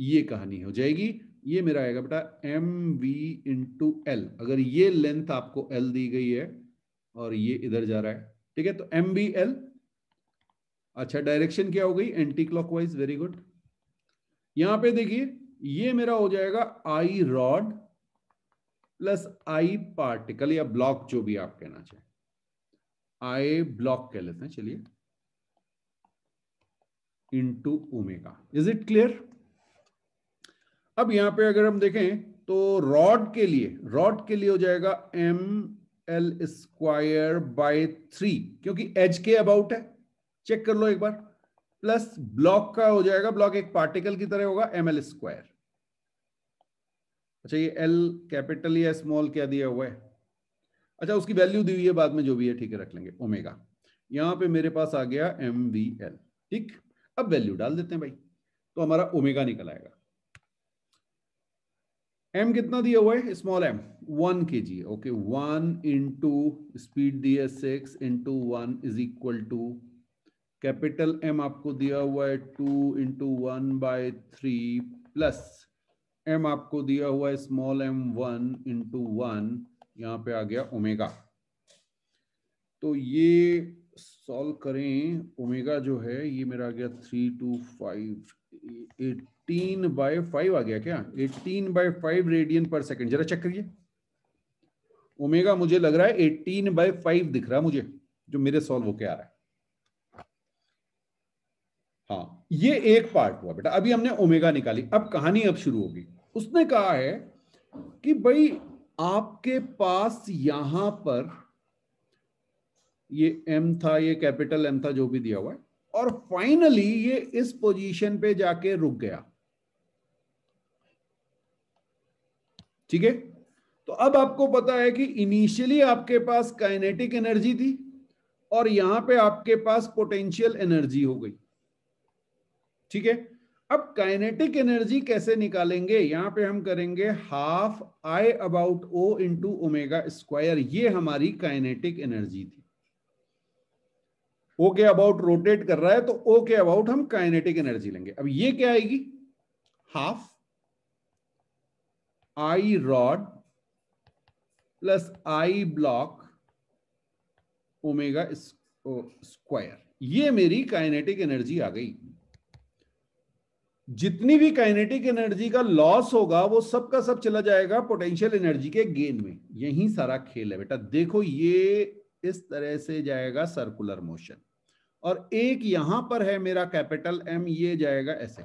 ये कहानी हो जाएगी ये मेरा आएगा बेटा एम वी इंटू एल अगर ये लेंथ आपको एल दी गई है और ये इधर जा रहा है ठीक है तो एम वी एल अच्छा डायरेक्शन क्या हो गई एंटी क्लॉकवाइज वेरी गुड यहां पे देखिए ये मेरा हो जाएगा I rod plus I particle या ब्लॉक जो भी आप कहना चाहें आई ब्लॉक कह लेते हैं चलिए into omega is it clear अब यहां पे अगर हम देखें तो रॉड के लिए रॉड के लिए हो जाएगा M L square by three क्योंकि एज के अबाउट है चेक कर लो एक बार प्लस ब्लॉक का हो जाएगा ब्लॉक एक पार्टिकल की तरह होगा एम एल स्क्वायर अच्छा ये एल कैपिटल या स्मॉल क्या दिया हुआ है अच्छा उसकी वैल्यू दी हुई है बाद में जो भी है ठीक है रख लेंगे ओमेगा यहां पे मेरे पास आ गया एम वी एल ठीक अब वैल्यू डाल देते हैं भाई तो हमारा ओमेगा निकल आएगा एम कितना दिया हुआ है स्मॉल एम वन के G okay one into speed दी है six into one is equal to capital M आपको दिया हुआ है two into one by three plus M आपको दिया हुआ है small M one into one यहाँ पे आ गया ओमेगा तो ये सॉल्व करें ओमेगा जो है ये मेरा आ गया three two five eighteen by five आ गया क्या eighteen by five radian per second जरा चेक करिए ओमेगा मुझे लग रहा है एटीन बाय फाइव दिख रहा है मुझे जो मेरे सॉल्व होके आ रहा है हाँ ये एक पार्ट हुआ बेटा अभी हमने ओमेगा निकाली अब कहानी अब शुरू होगी उसने कहा है कि भाई आपके पास यहां पर ये एम था ये कैपिटल एम था जो भी दिया हुआ है और फाइनली ये इस पोजीशन पे जाके रुक गया ठीक है तो अब आपको पता है कि इनिशियली आपके पास काइनेटिक एनर्जी थी और यहां पे आपके पास पोटेंशियल एनर्जी हो गई ठीक है अब काइनेटिक एनर्जी कैसे निकालेंगे यहां पे हम करेंगे half I about O into omega square ये हमारी काइनेटिक एनर्जी थी ओ के अबाउट रोटेट कर रहा है तो ओ के अबाउट हम काइनेटिक एनर्जी लेंगे अब ये क्या आएगी half I rod plus I block omega square ये मेरी काइनेटिक एनर्जी आ गई जितनी भी काइनेटिक एनर्जी का लॉस होगा वो सब का सब चला जाएगा पोटेंशियल एनर्जी के गेन में यही सारा खेल है बेटा देखो ये इस तरह से जाएगा सर्कुलर मोशन और एक यहां पर है मेरा कैपिटल एम ये जाएगा ऐसे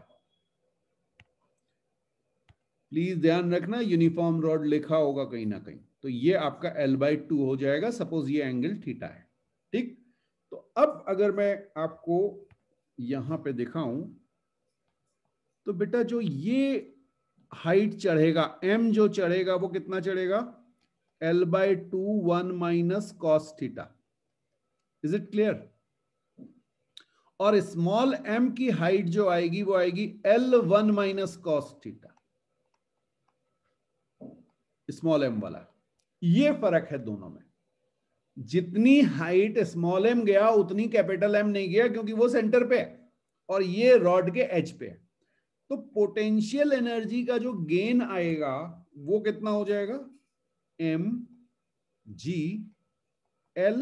प्लीज ध्यान रखना यूनिफॉर्म रॉड लिखा होगा कहीं ना कहीं तो ये आपका एल बाई टू हो जाएगा सपोज ये एंगल थीटा है ठीक तो अब अगर मैं आपको यहां पे दिखाऊं तो बेटा जो ये हाइट चढ़ेगा एम जो चढ़ेगा वो कितना चढ़ेगा L by two one minus cos theta is it clear और स्मॉल एम की हाइट जो आएगी वो आएगी L one minus cos theta small M वाला ये फर्क है दोनों में जितनी हाइट स्मॉल एम गया उतनी कैपिटल एम नहीं गया क्योंकि वो सेंटर पे है और ये रॉड के एच पे है तो पोटेंशियल एनर्जी का जो गेन आएगा वो कितना हो जाएगा M G L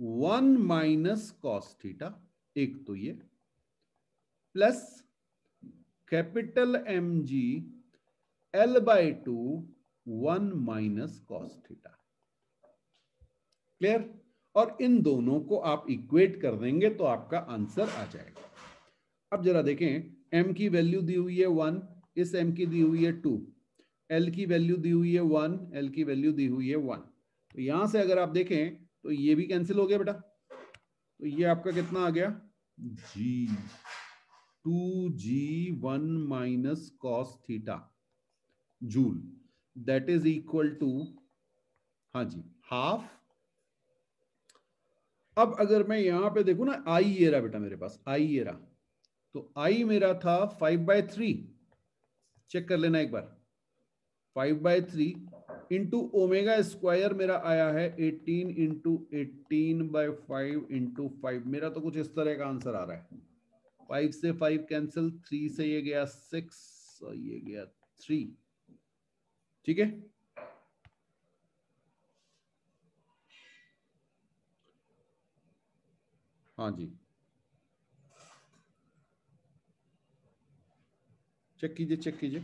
one minus cos theta एक तो ये plus capital M G L by two one minus cos theta clear और इन दोनों को आप इक्वेट कर देंगे तो आपका आंसर आ जाएगा अब जरा देखें एम की वैल्यू दी हुई है वन इस एम की दी हुई है टू एल की वैल्यू दी हुई है वन एल की वैल्यू दी हुई है वन तो यहां से अगर आप देखें तो ये भी कैंसिल हो गया बेटा तो ये आपका कितना आ गया G two G one minus cos theta joule that is equal to हाँ जी हाफ अब अगर मैं यहां पे देखू ना आई ये रहा बेटा मेरे पास आई ये रहा तो आई मेरा था फाइव बाय थ्री चेक कर लेना एक बार five by three into omega square मेरा आया है eighteen into eighteen by five into five मेरा तो कुछ इस तरह का आंसर आ रहा है फाइव से फाइव कैंसिल थ्री से ये गया सिक्स ये गया थ्री ठीक है हाँ जी चेक कीजिए चेक कीजिए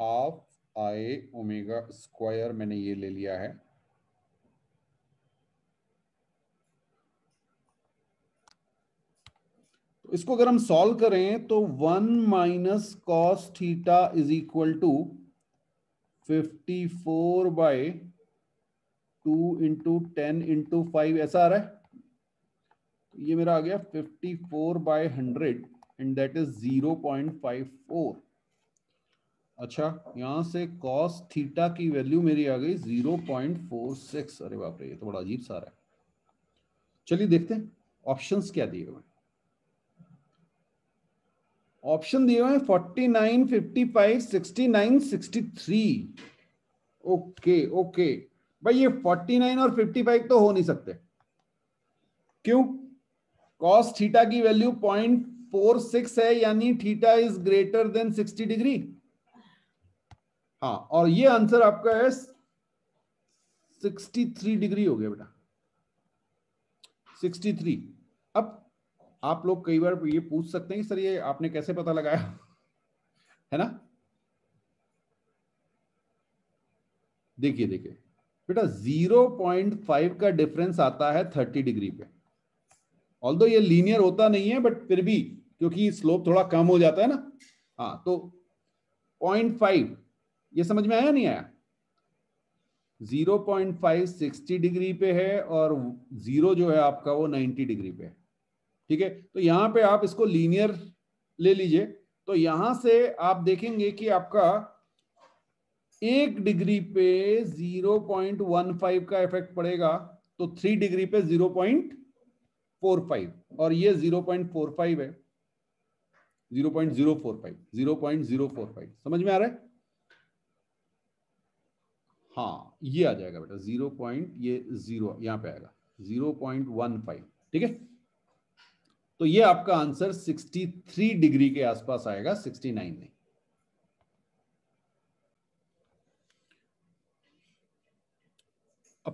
हाफ आई ओमेगा स्क्वायर मैंने ये ले लिया है तो इसको अगर हम सॉल्व करें तो one minus cos theta is equal to fifty four by two into ten into five ऐसा आ रहा है तो ये मेरा आ गया fifty four by hundred and that is 0.54 अच्छा यहाँ से कॉस थीटा की वैल्यू मेरी आ गई 0.46 अरे बाप रे ये तो बड़ा अजीब सारा है चलिए देखते हैं ऑप्शंस क्या दिए हुए ऑप्शन दिए हुए हैं 49 55 69 63 ओके ओके भाई ये 49 और 55 तो हो नहीं सकते क्यों कॉस थीटा की वैल्यू पॉइंट फोर सिक्स है यानी theta is greater than sixty degree हाँ और ये आंसर आपका है सिक्सटी थ्री डिग्री हो गया बेटा सिक्सटी थ्री अब आप लोग कई बार ये पूछ सकते हैं कि सर ये आपने कैसे पता लगाया है ना देखिए देखिए बेटा 0.5 का डिफरेंस आता है 30 डिग्री पे ऑल ये लीनियर होता नहीं है बट फिर भी क्योंकि स्लोप थोड़ा कम हो जाता है ना हाँ तो पॉइंट फाइव ये समझ में आया नहीं आया zero point five sixty degree पे है और जीरो जो है आपका वो नाइनटी डिग्री पे है ठीक है तो यहां पे आप इसको लीनियर ले लीजिए तो यहां से आप देखेंगे कि आपका एक डिग्री पे 0.15 का इफेक्ट पड़ेगा तो थ्री डिग्री पे 0.45 और ये 0.45 है zero point zero four five zero point zero four five समझ में आ रहा है हाँ ये आ जाएगा बेटा जीरो पॉइंट ये जीरो यहां पे आएगा जीरो पॉइंट वन फाइव ठीक है तो ये आपका आंसर सिक्सटी थ्री डिग्री के आसपास आएगा सिक्सटी नाइन नहीं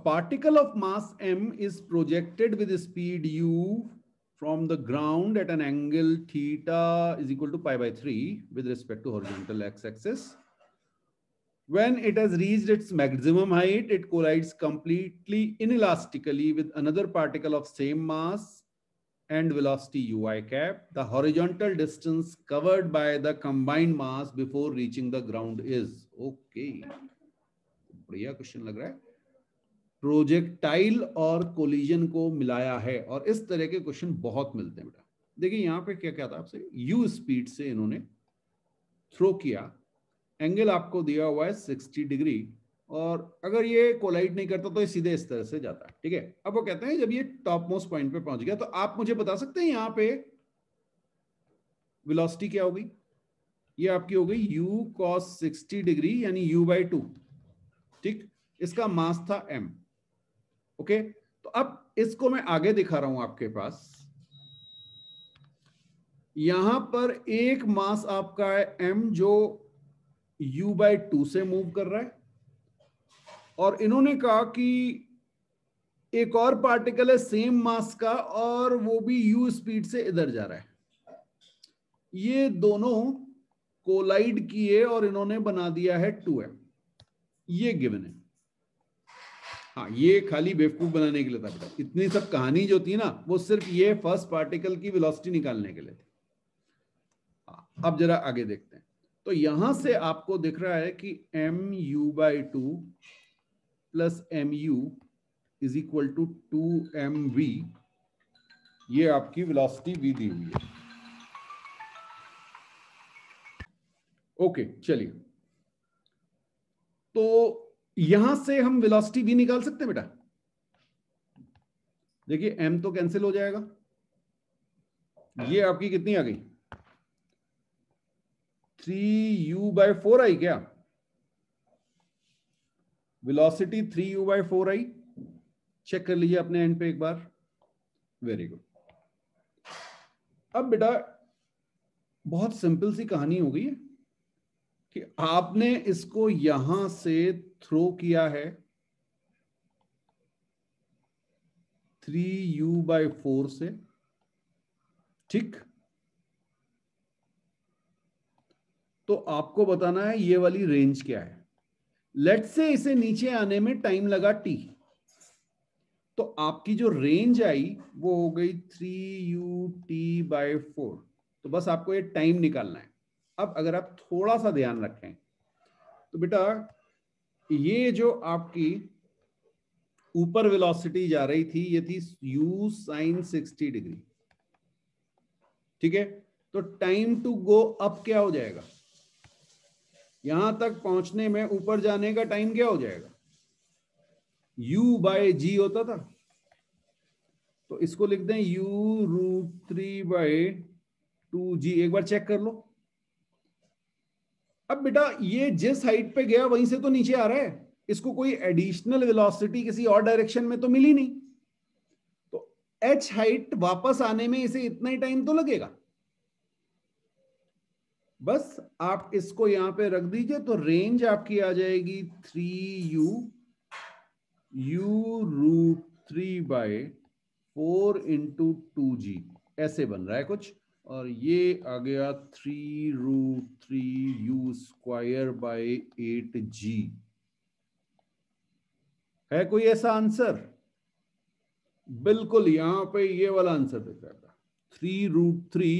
particle of mass mass m is projected with speed from the ground at an angle theta is equal to pi by 3 with respect to horizontal x-axis. When it has reached its maximum height, it collides completely inelastically with another particle of same mass and velocity ui cap. The horizontal distance covered by the combined mass before reaching the ground is. Okay. बढ़िया question लग रहा है projectile और collision को मिलाया है और इस तरह के क्वेश्चन बहुत मिलते हैं बेटा देखिए यहां पे क्या क्या था आपसे यू स्पीड से इन्होंने थ्रो किया एंगल आपको दिया हुआ है सिक्सटी डिग्री और अगर ये कोलाइड नहीं करता तो ये सीधे इस तरह से जाता है ठीक है अब वो कहते हैं जब ये टॉप मोस्ट पॉइंट पे पहुंच गया तो आप मुझे बता सकते हैं यहाँ पे वेलोसिटी क्या होगी ये आपकी हो गई u cos 60 डिग्री यानी u बाई टू ठीक इसका मास था m ओके तो अब इसको मैं आगे दिखा रहा हूं आपके पास यहां पर एक मास आपका है एम जो u बाय टू से मूव कर रहा है और इन्होंने कहा कि एक और पार्टिकल है सेम मास का और वो भी u स्पीड से इधर जा रहा है ये दोनों कोलाइड किए और इन्होंने बना दिया है 2m ये गिवन है हाँ ये खाली बेवकूफ बनाने के लिए था बेटा इतनी सब कहानी जो थी ना वो सिर्फ ये फर्स्ट पार्टिकल की वेलोसिटी निकालने के लिए थी हाँ, अब जरा आगे देखते हैं तो यहां से आपको दिख रहा है कि M U by two plus M U is equal to two M V ये आपकी वेलोसिटी वी दी हुई है ओके चलिए तो यहां से हम वेलोसिटी भी निकाल सकते हैं बेटा देखिए एम तो कैंसिल हो जाएगा ये आपकी कितनी आ गई थ्री यू बाय फोर आई क्या velocity three U by four आई चेक कर लीजिए अपने एंड पे एक बार वेरी गुड अब बेटा बहुत सिंपल सी कहानी हो गई है कि आपने इसको यहां से थ्रो किया है थ्री यू बाय फोर से ठीक तो आपको बताना है ये वाली रेंज क्या है लेट से इसे नीचे आने में टाइम लगा टी तो आपकी जो रेंज आई वो हो गई three U T by four तो बस आपको ये टाइम निकालना है अब अगर आप थोड़ा सा ध्यान रखें तो बेटा ये जो आपकी ऊपर वेलोसिटी जा रही थी ये थी u साइन 60 डिग्री ठीक है तो टाइम टू गो अप क्या हो जाएगा यहां तक पहुंचने में ऊपर जाने का टाइम क्या हो जाएगा u बाय जी होता था तो इसको लिख दें u root three by two G एक बार चेक कर लो अब बेटा ये जिस हाइट पे गया वहीं से तो नीचे आ रहा है इसको कोई एडिशनल वेलोसिटी किसी और डायरेक्शन में तो मिली नहीं तो एच हाइट वापस आने में इसे इतना ही टाइम तो लगेगा बस आप इसको यहां पे रख दीजिए तो रेंज आपकी आ जाएगी three U U root three by four into two G ऐसे बन रहा है कुछ और ये आ गया three root three you square by eight G है कोई ऐसा आंसर बिल्कुल यहां पे ये वाला आंसर दिख रहा था three root three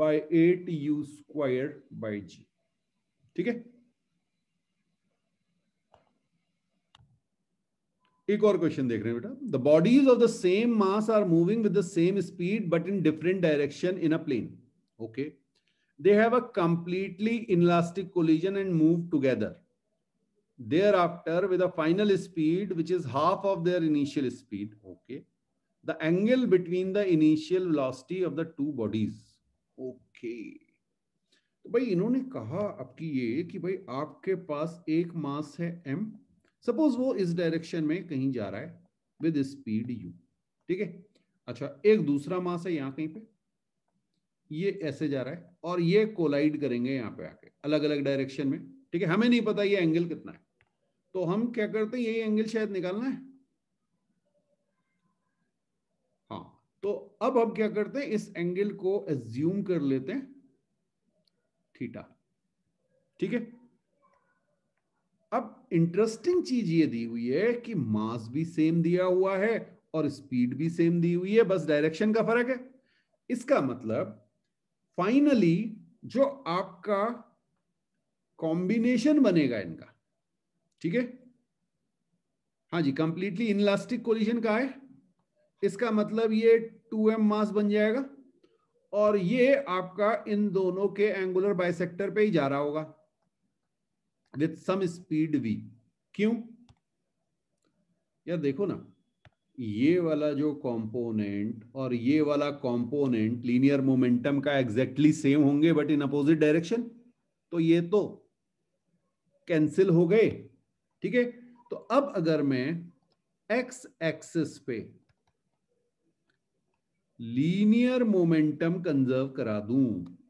by eight U square by G ठीक है एक और क्वेश्चन देख रहे हैं बेटा the bodies of the same mass are moving with the same speed but in different direction in a plane okay they have a completely inelastic collision and move together after with a final speed which is half of their initial speed okay the angle between the initial velocity of the two bodies okay तो भाई इन्होंने कहा आपकी ये कि भाई आपके पास एक मास है एम सपोज वो इस डायरेक्शन में कहीं जा रहा है विद स्पीड यू ठीक है अच्छा एक दूसरा मास है यहाँ कहीं पे ये ऐसे जा रहा है और ये कोलाइड करेंगे यहाँ पे आके अलग अलग डायरेक्शन में ठीक है हमें नहीं पता ये एंगल कितना है तो हम क्या करते हैं यही एंगल शायद निकालना है हाँ तो अब हम क्या करते हैं इस एंगल को एज्यूम कर लेते हैं थीटा ठीक है अब इंटरेस्टिंग चीज ये दी हुई है कि मास भी सेम दिया हुआ है और स्पीड भी सेम दी हुई है बस डायरेक्शन का फर्क है इसका मतलब फाइनली जो आपका कॉम्बिनेशन बनेगा इनका ठीक है हाँ जी कंप्लीटली इनलास्टिक कोलिशन का है इसका मतलब ये 2m मास बन जाएगा और ये आपका इन दोनों के एंगुलर बाइसेक्टर पे ही जा रहा होगा विथ सम स्पीड वी क्यों यार देखो ना ये वाला जो कंपोनेंट और ये वाला कंपोनेंट लीनियर मोमेंटम का एग्जैक्टली exactly सेम होंगे बट इन अपोजिट डायरेक्शन तो ये तो कैंसिल हो गए ठीक है तो अब अगर मैं एक्स एक्सिस पे लीनियर मोमेंटम कंजर्व करा दूं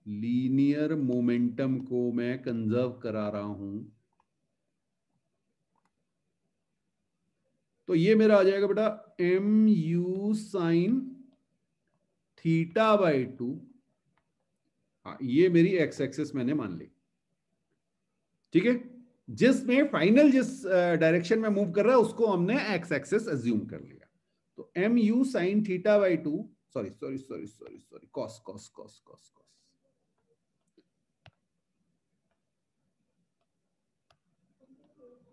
लीनियर मोमेंटम को मैं कंजर्व करा रहा हूं तो ये मेरा आ जाएगा बेटा M U sine theta by two ये मेरी एक्स एक्सेस मैंने मान ली ठीक है जिसमें फाइनल जिस डायरेक्शन में मूव कर रहा है उसको हमने एक्स एक्सेस एज्यूम कर लिया तो M U sine theta by two sorry sorry sorry sorry sorry cos cos cos cos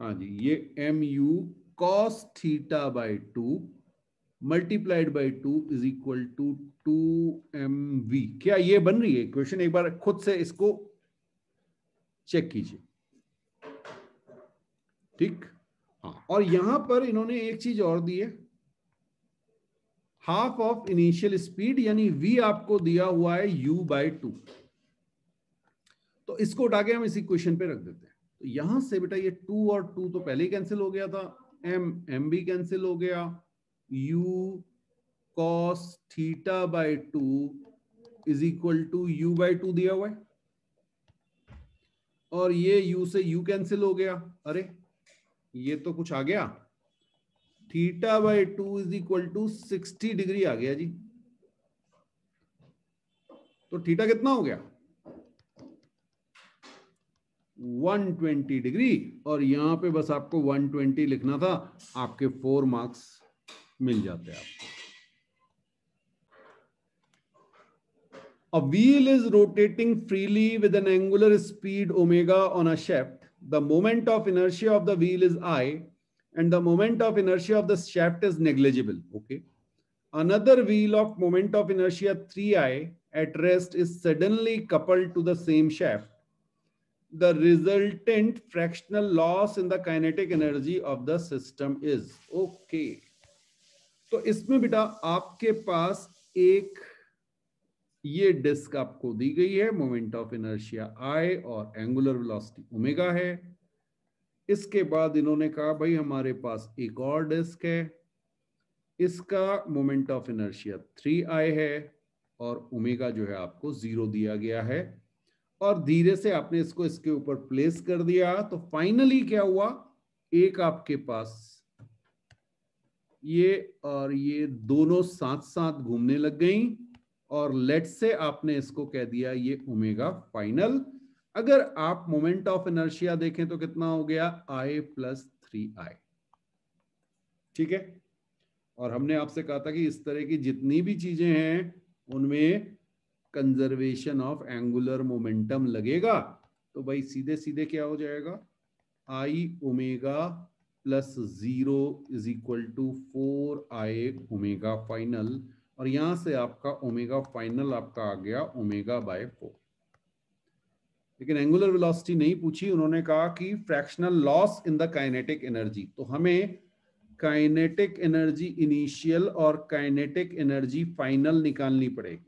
हाँ जी ये M U cos theta by two multiplied by two is equal to two M V क्या ये बन रही है क्वेश्चन एक बार खुद से इसको चेक कीजिए ठीक हाँ और यहां पर इन्होंने एक चीज और दी है हाफ ऑफ इनिशियल स्पीड यानी वी आपको दिया हुआ है यू बाई टू तो इसको उठा के हम इसी क्वेश्चन पे रख देते हैं तो यहां से बेटा ये टू और टू तो पहले ही कैंसिल हो गया था एम एम भी कैंसिल हो गया U cos theta by two is equal to you by two दिया हुआ है और ये u से u कैंसिल हो गया अरे ये तो कुछ आ गया theta by two is equal to sixty degree आ गया जी तो थीटा कितना हो गया 120 डिग्री और यहां पे बस आपको 120 लिखना था आपके फोर मार्क्स मिल जाते हैं आपको a wheel is rotating freely with an angular speed omega on a shaft the moment of inertia of the wheel is I and the moment of inertia of the shaft is negligible okay wheel of moment of inertia three I at rest is suddenly couple to the same shaft the resultant fractional loss in the kinetic energy of the system is okay तो इसमें बेटा आपके पास एक ये disc आपको दी गई है moment of inertia I और एंगुलर वेलोसिटी ओमेगा है इसके बाद इन्होंने कहा भाई हमारे पास एक और डिस्क है इसका moment of inertia three I है और ओमेगा जो है आपको जीरो दिया गया है और धीरे से आपने इसको इसके ऊपर प्लेस कर दिया तो फाइनली क्या हुआ एक आपके पास ये और ये दोनों साथ साथ घूमने लग गई और लेट से आपने इसको कह दिया ये ओमेगा फाइनल अगर आप मोमेंट ऑफ एनर्शिया देखें तो कितना हो गया आई प्लस थ्री आई ठीक है और हमने आपसे कहा था कि इस तरह की जितनी भी चीजें हैं उनमें कंजर्वेशन ऑफ एंगुलर मोमेंटम लगेगा तो भाई सीधे सीधे क्या हो जाएगा I omega plus zero is equal to four I omega final और यहां से आपका ओमेगा फाइनल आपका आ गया ओमेगा बाय फोर लेकिन एंगुलर वेलोसिटी नहीं पूछी उन्होंने कहा कि fractional loss in the kinetic energy तो हमें काइनेटिक एनर्जी इनिशियल और काइनेटिक एनर्जी फाइनल निकालनी पड़ेगी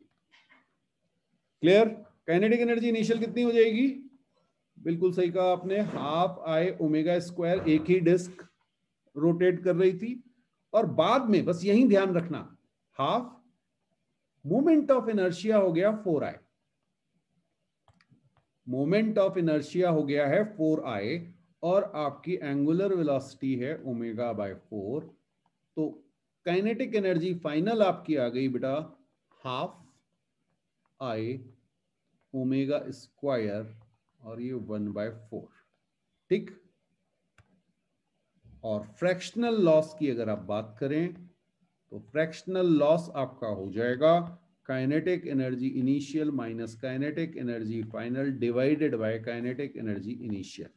क्लियर काइनेटिक एनर्जी इनिशियल कितनी हो जाएगी बिल्कुल सही कहा आपने हाफ आई ओमेगा स्क्वायर एक ही डिस्क रोटेट कर रही थी और बाद में बस यही ध्यान रखना हाफ मोमेंट ऑफ इनर्शिया हो गया four I moment of inertia हो गया है फोर आई और आपकी एंगुलर वेलोसिटी है ओमेगा बाय फोर तो काइनेटिक एनर्जी फाइनल आपकी आ गई बेटा हाफ आई ओमेगा स्क्वायर और ये वन बाय फोर ठीक और फ्रैक्शनल लॉस की अगर आप बात करें तो फ्रैक्शनल लॉस आपका हो जाएगा kinetic energy initial minus kinetic energy final divided by kinetic energy initial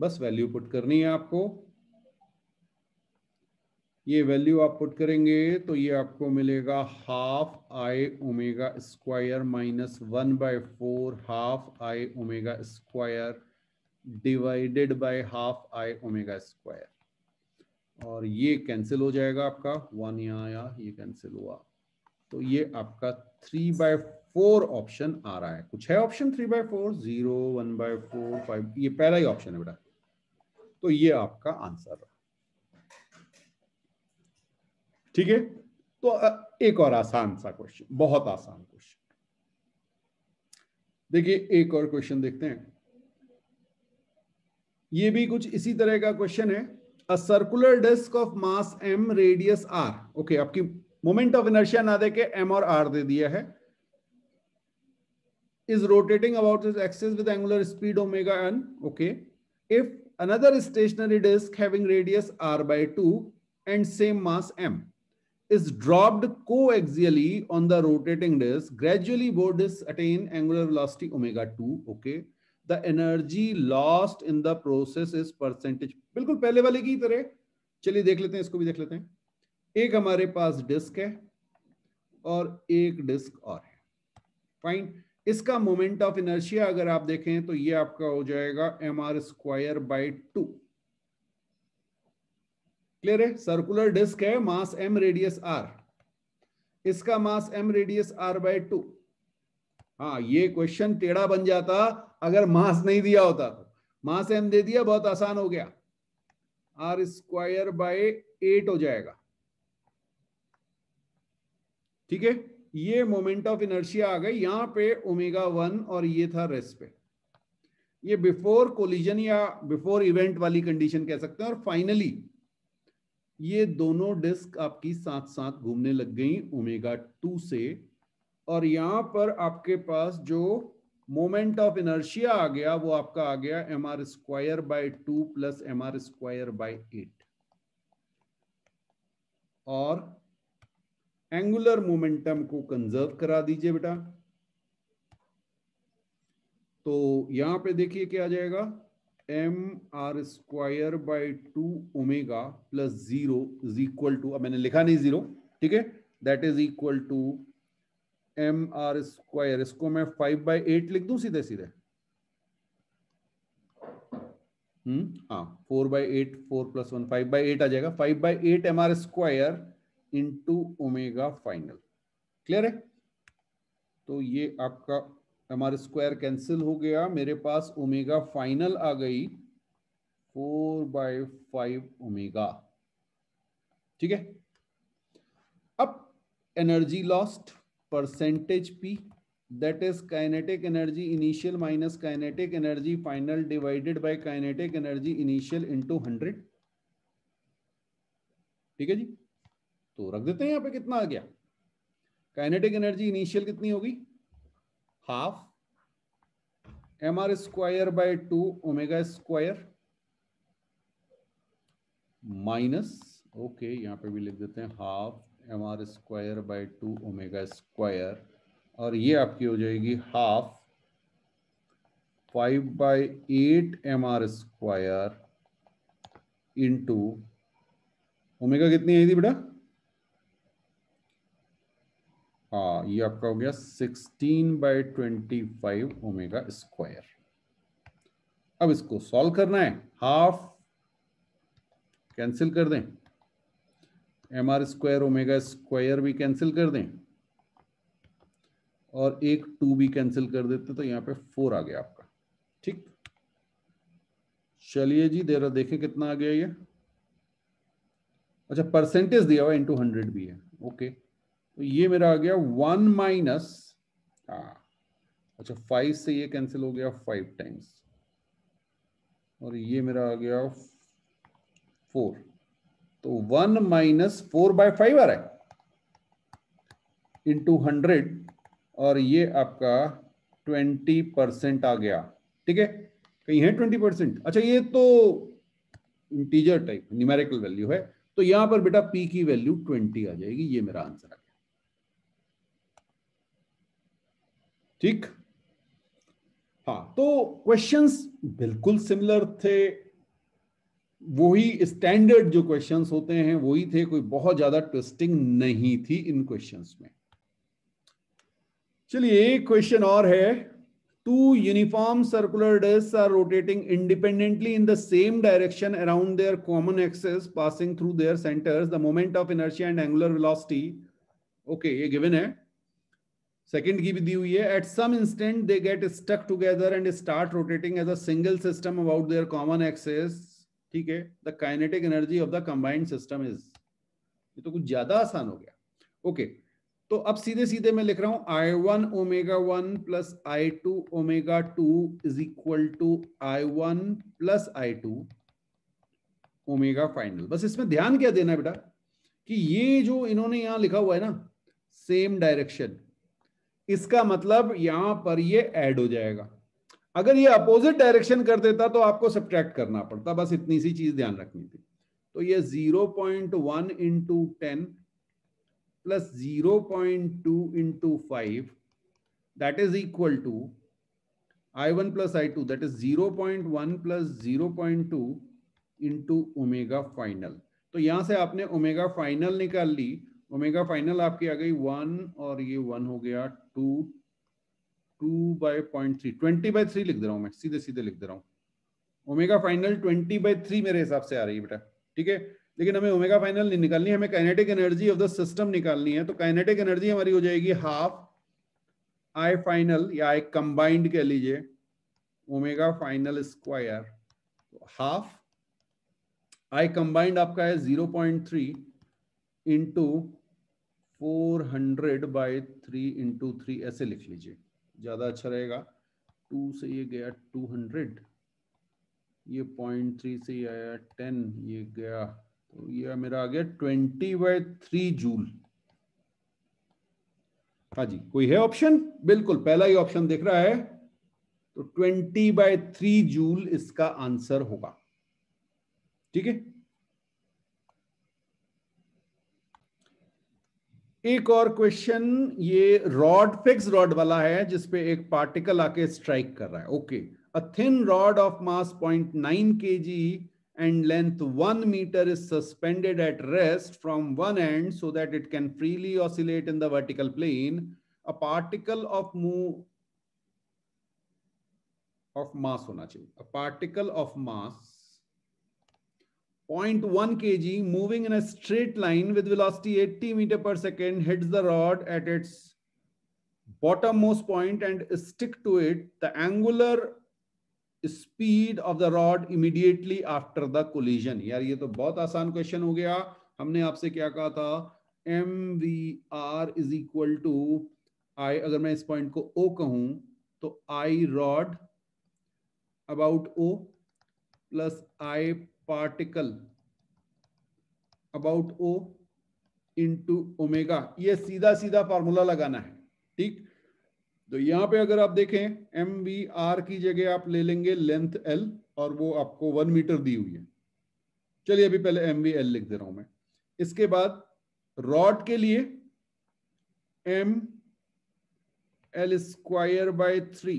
बस वैल्यू पुट करनी है आपको ये वैल्यू आप पुट करेंगे तो ये आपको मिलेगा half I omega square minus one by four half I omega square divided by half I omega square और ये कैंसिल हो जाएगा आपका वन यहाँ आया ये कैंसिल हुआ तो ये आपका थ्री बाय फोर ऑप्शन आ रहा है कुछ है option three by four zero one by four five ये पहला ही ऑप्शन है बेटा तो ये आपका आंसर है ठीक है तो एक और आसान सा क्वेश्चन बहुत आसान क्वेश्चन देखिए एक और क्वेश्चन देखते हैं ये भी कुछ इसी तरह का क्वेश्चन है a circular disc of mass M radius R okay आपकी मोमेंट ऑफ इनर्शिया ना देके एम और आर दे दिया है is rotating about its axis with angular speed omega N okay if another stationary disc having radius R by two and same mass M is dropped coaxially on the rotating disc, gradually both disc attain angular velocity omega 2. Okay. The energy lost in the process is percentage. bilkul pehle wale ki tarah chaliye dekh lete hain isko bhi dekh lete hain ek hamare paas disc hai aur ek disc aur hai fine इसका moment of inertia अगर आप देखें तो ये आपका हो जाएगा M R square by two clear है सर्कुलर डिस्क है मास एम रेडियस आर इसका mass M radius R by two हाँ ये क्वेश्चन टेढ़ा बन जाता अगर मास नहीं दिया होता तो मास एम दे दिया बहुत आसान हो गया आर स्क्वायर बाय एट हो जाएगा ठीक है ये मोमेंट ऑफ इनर्शिया आ गई यहां पे ओमेगा वन और ये था रेस्ट पे ये बिफोर कोलिजन या बिफोर इवेंट वाली कंडीशन कह सकते हैं और फाइनली ये दोनों डिस्क आपकी साथ साथ घूमने लग गई ओमेगा टू से और यहाँ पर आपके पास जो मोमेंट ऑफ इनर्शिया आ गया वो आपका आ गया M R square by two plus M R square by eight और एंगुलर मोमेंटम को कंजर्व करा दीजिए बेटा तो यहां पे देखिए क्या आ जाएगा M R square by two omega plus zero is equal to अब मैंने लिखा नहीं जीरो ठीक है that is equal to M R square इसको मैं फाइव बाई एट लिख दू सीधे सीधे हम्म हाँ four by eight four plus one five by eight आ जाएगा five by eight M R square into omega final clear है तो ये आपका हमारा स्क्वायर कैंसिल हो गया मेरे पास ओमेगा फाइनल आ गई फोर बाय फाइव ओमेगा ठीक है अब energy lost percentage P that is kinetic energy initial minus kinetic energy final divided by kinetic energy initial into hundred ठीक है जी तो रख देते हैं यहां पे कितना आ गया काइनेटिक एनर्जी इनिशियल कितनी होगी half M R square by two omega square minus okay यहाँ पे भी लिख देते हैं half M R square by two omega square और ये आपकी हो जाएगी half five by eight M R square into omega कितनी आई थी बेटा हाँ ये आपका हो गया sixteen by twenty five omega square अब इसको सॉल्व करना है हाफ कैंसिल कर दें M R square omega square भी कैंसिल कर दें और एक टू भी कैंसिल कर देते तो यहां पे फोर आ गया आपका ठीक चलिए जी देर देखें कितना आ गया ये अच्छा परसेंटेज दिया हुआ इंटू हंड्रेड भी है ओके तो ये मेरा आ गया वन माइनस हाँ, अच्छा फाइव से ये कैंसिल हो गया फाइव टाइम्स और ये मेरा आ गया फोर तो one minus four by five आ रहा है इंटू हंड्रेड और ये आपका ट्वेंटी परसेंट आ गया ठीक है कहीं है ट्वेंटी परसेंट अच्छा ये तो इंटीजर टाइप न्यूमेरिकल वैल्यू है तो यहां पर बेटा पी की वैल्यू ट्वेंटी आ जाएगी ये मेरा आंसर है ठीक हाँ तो क्वेश्चंस बिल्कुल सिमिलर थे वही स्टैंडर्ड जो क्वेश्चंस होते हैं वही थे कोई बहुत ज्यादा ट्विस्टिंग नहीं थी इन क्वेश्चंस में चलिए एक क्वेश्चन और है two uniform circular disc are rotating independently in the same direction around their common axis passing through their centres the moment of inertia and angular velocity okay ये गिवन है second की भी दी हुई है at some instant they get stuck together and start rotating as a single system about their common axis ठीक है the kinetic energy of the combined system is ये तो कुछ ज्यादा आसान हो गया ओके okay, तो अब सीधे सीधे मैं लिख रहा हूं I one omega one plus I two omega two is equal to I one plus I two omega final बस इसमें ध्यान क्या देना है बेटा कि ये जो इन्होंने यहां लिखा हुआ है ना सेम डायरेक्शन इसका मतलब यहां पर ये ऐड हो जाएगा अगर ये अपोजिट डायरेक्शन कर देता तो आपको सब्ट्रैक्ट करना पड़ता बस इतनी सी चीज ध्यान रखनी थी तो ये 0.1 point one into ten plus zero point two into five that is equal to I one plus I two that is zero point one plus zero point two into omega final तो यहां से आपने omega final निकाल ली omega final आपकी आ गई one और ये वन हो गया two two by point three twenty by three लिख दे रहा हूं मैं सीधे सीधे लिख दे रहा हूं omega final twenty by three मेरे हिसाब से आ रही है बेटा ठीक है लेकिन हमें ओमेगा फाइनल नहीं निकालनी हमें kinetic energy of the system निकालनी है तो काइनेटिक एनर्जी हमारी हो जाएगी हाफ आई फाइनल या आई कंबाइंड कह लीजिए omega final square half I combined आपका है zero point three into four hundred by three into three ऐसे लिख लीजिए ज़्यादा अच्छा रहेगा टू से ये गया टू हंड्रेड ये पॉइंट थ्री से ये आया टेन ये गया तो ये मेरा आ गया ट्वेंटी बाय थ्री जूल हाँ जी कोई है ऑप्शन बिल्कुल पहला ही ऑप्शन देख रहा है तो ट्वेंटी बाय थ्री जूल इसका आंसर होगा ठीक है एक और क्वेश्चन ये रॉड फिक्स रॉड वाला है जिसपे एक पार्टिकल आके स्ट्राइक कर रहा है okay a thin rod of mass point nine K G and length one metre is suspended at rest from one end so that it can freely oscillate in the vertical plane a particle of move of mass होना चाहिए a particle of mass 0.1 kg moving in a straight line with velocity 80 meter per second hits the rod at its bottommost point and stick to it the angular speed of the rod immediately after the collision यार ये तो बहुत आसान question हो गया हमने आपसे क्या कहा था M V R is equal to I अगर मैं इस पॉइंट को ओ कहूं तो I rod about O plus I particle about O into omega ये सीधा सीधा फार्मूला लगाना है ठीक तो यहां पे अगर आप देखें एम वी आर की जगह आप ले लेंगे लेंथ एल और वो आपको वन मीटर दी हुई है चलिए अभी पहले एम वी एल लिख दे रहा हूं मैं इसके बाद रॉड के लिए M L square by three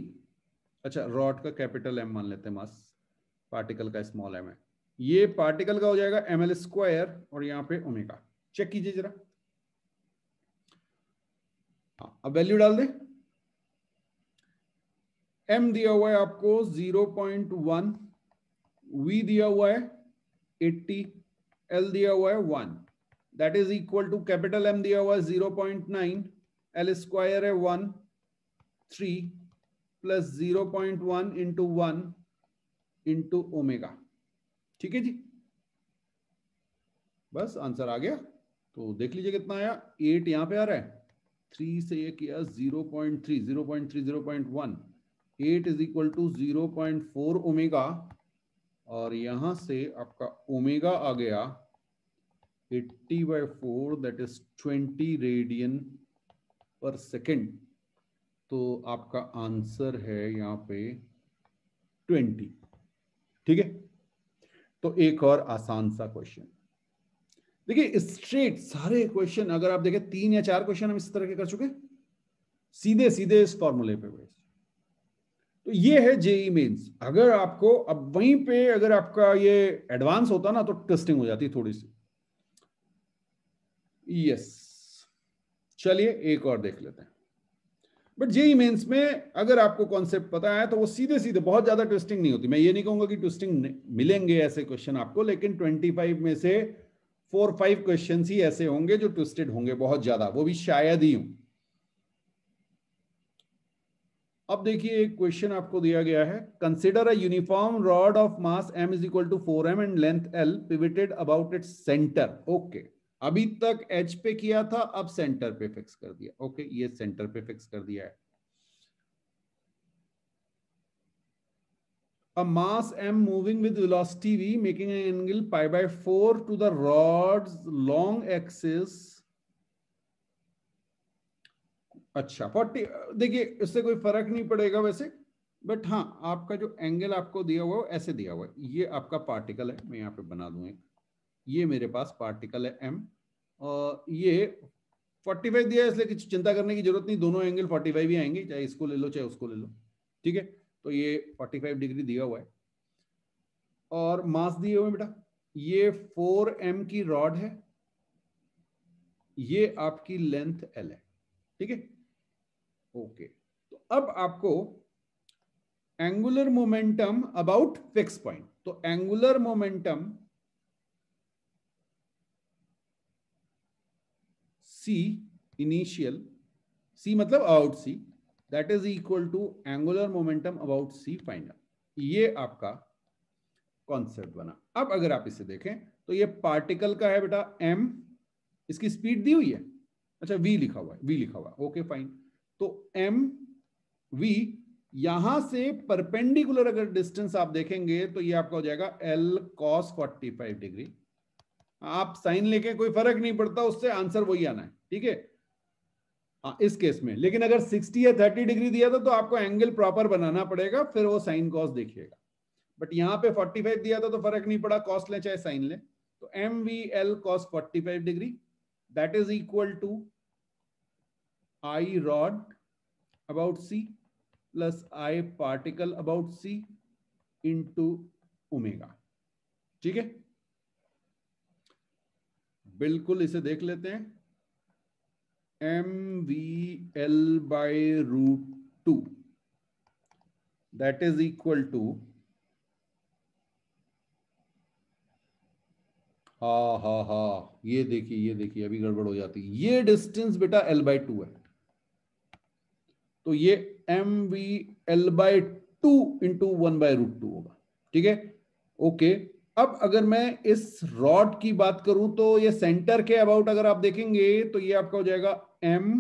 अच्छा रॉड का कैपिटल एम मान लेते हैं मास पार्टिकल का स्मॉल एम है ये पार्टिकल का हो जाएगा एम एल स्क्वायर और यहाँ पे ओमेगा चेक कीजिए जरा हाँ, अब वैल्यू डाल दे एम दिया हुआ है आपको 0.1 वी दिया हुआ है 80 एल दिया हुआ है 1 that is equal to capital M दिया हुआ है नाइन एल स्क्वायर है one three plus zero point one into one into omega ठीक है जी बस आंसर आ गया तो देख लीजिए कितना आया एट यहां पे आ रहा है थ्री से एक किया zero point three zero point three zero point one eight is equal to zero point four omega और यहां से आपका ओमेगा आ गया eighty by four that is twenty radian per second तो आपका आंसर है यहां पे ट्वेंटी ठीक है तो एक और आसान सा क्वेश्चन देखिए स्ट्रेट सारे क्वेश्चन अगर आप देखें तीन या चार क्वेश्चन हम इस तरह के कर चुके सीधे सीधे इस फॉर्मूले पे बेस्ड तो ये है जेई मेन्स e अगर आपको अब वहीं पे अगर आपका ये एडवांस होता ना तो टेस्टिंग हो जाती थोड़ी सी यस चलिए एक और देख लेते हैं बट जेई मेंस में अगर आपको कॉन्सेप्ट पता है तो वो सीधे सीधे बहुत ज्यादा ट्विस्टिंग नहीं होती मैं ये नहीं कहूंगा कि ट्विस्टिंग मिलेंगे ऐसे क्वेश्चन आपको लेकिन 25 में से फोर फाइव क्वेश्चन ही ऐसे होंगे जो ट्विस्टेड होंगे बहुत ज्यादा वो भी शायद ही हूं अब देखिए एक क्वेश्चन आपको दिया गया है consider a uniform rod of mass M is equal to four M and length L pivoted about it centre okay अभी तक एच पे किया था अब सेंटर पे फिक्स कर दिया ओके ये सेंटर पे फिक्स कर दिया है a mass M moving with velocity V making an angle pi by four to the rod's long axis अच्छा फोर्टी देखिए इससे कोई फर्क नहीं पड़ेगा वैसे बट हाँ आपका जो एंगल आपको दिया हुआ है ऐसे दिया हुआ है ये आपका पार्टिकल है मैं यहाँ पे बना दूंगा ये मेरे पास पार्टिकल है एम और ये 45 दिया है इसलिए कुछ चिंता करने की जरूरत नहीं दोनों एंगल 45 ही आएंगे चाहे इसको ले लो चाहे उसको ले लो ठीक है तो ये 45 डिग्री दिया हुआ है और मास दिए हुए बेटा ये 4m की रॉड है ये आपकी लेंथ l है ठीक है ओके तो अब आपको angular momentum about fix point तो angular momentum C initial C मतलब about C that is equal to angular momentum about C final ये आपका कॉन्सेप्ट बना अब अगर आप इसे देखें तो ये पार्टिकल का है बेटा एम इसकी स्पीड दी हुई है अच्छा वी लिखा हुआ है वी लिखा हुआ है ओके फाइन तो एम वी यहां से परपेंडिकुलर अगर डिस्टेंस आप देखेंगे तो ये आपका हो जाएगा l cos 45 डिग्री आप साइन लेके कोई फर्क नहीं पड़ता उससे आंसर वही आना है ठीक है हाँ, इस केस में लेकिन अगर 60 या 30 डिग्री दिया था तो आपको एंगल प्रॉपर बनाना पड़ेगा फिर वो साइन कॉस देखिएगा बट यहाँ पे 45 दिया था तो फर्क नहीं पड़ा कॉस ले चाहे साइन ले तो M V L cos forty five degree that is equal to I rod about C plus I particle about C into omega ठीक है बिल्कुल इसे देख लेते हैं M V L by root two that is equal to हा हा हा ये देखिए ये देखिए अभी गड़बड़ हो जाती है ये डिस्टेंस बेटा एल बाय टू है तो ये M V L by two into one by root two होगा ठीक है ओके okay. अब अगर मैं इस रॉड की बात करूं तो ये सेंटर के अबाउट अगर आप देखेंगे तो ये आपका हो जाएगा M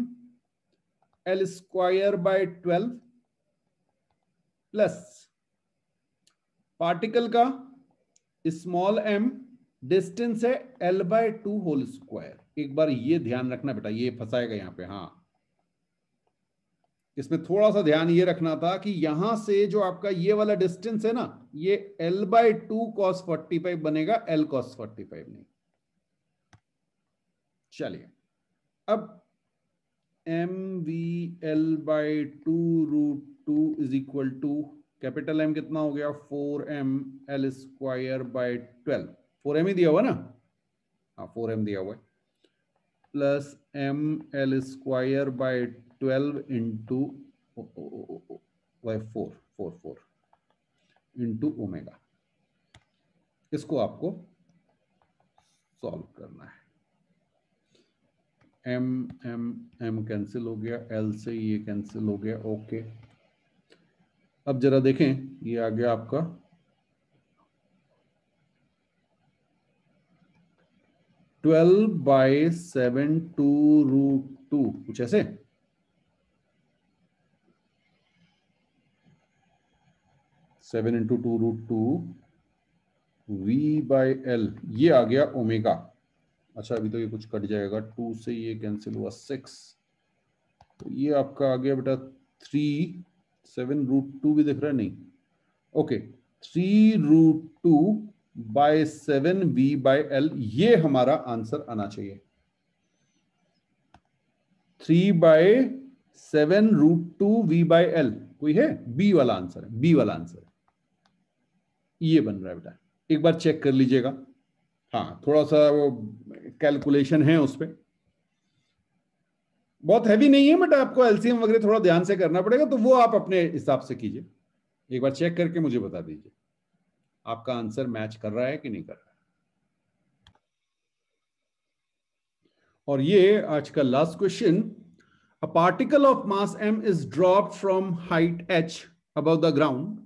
L square by twelve plus particle का स्मॉल एम डिस्टेंस है L by two whole square एक बार ये ध्यान रखना बेटा ये फंसाएगा यहां पे हाँ इसमें थोड़ा सा ध्यान ये रखना था कि यहां से जो आपका ये वाला डिस्टेंस है ना ये L by two cos forty five बनेगा एल कॉस फोर्टी फाइव नहीं चलिए अब M V L by two root two is equal to capital M कितना हो गया four M L square by twelve four M ही दिया हुआ ना हाँ फोर एम दिया हुआ है plus M L square by twelve into Y four four four into omega इसको आपको सॉल्व करना है एम एम एम कैंसिल हो गया एल से ये कैंसिल हो गया ओके अब जरा देखें ये आ गया आपका twelve by seven two root two कुछ ऐसे seven into two root two V by L ये आ गया ओमेगा अच्छा अभी तो ये कुछ कट जाएगा टू से ये कैंसिल हुआ सिक्स तो ये आपका आ गया बेटा थ्री सेवन रूट टू भी दिख रहा है नहीं okay three root two by seven V by L ये हमारा आंसर आना चाहिए three by seven root two V by L कोई है बी वाला आंसर है बी वाला आंसर है ये बन रहा है बेटा एक बार चेक कर लीजिएगा हाँ थोड़ा सा वो कैलकुलेशन है उस पर बहुत हैवी नहीं है बट आपको एलसीएम वगैरह थोड़ा ध्यान से करना पड़ेगा तो वो आप अपने हिसाब से कीजिए एक बार चेक करके मुझे बता दीजिए आपका आंसर मैच कर रहा है कि नहीं कर रहा है और ये आज का last question a particle of mass M is drop from height H above the ground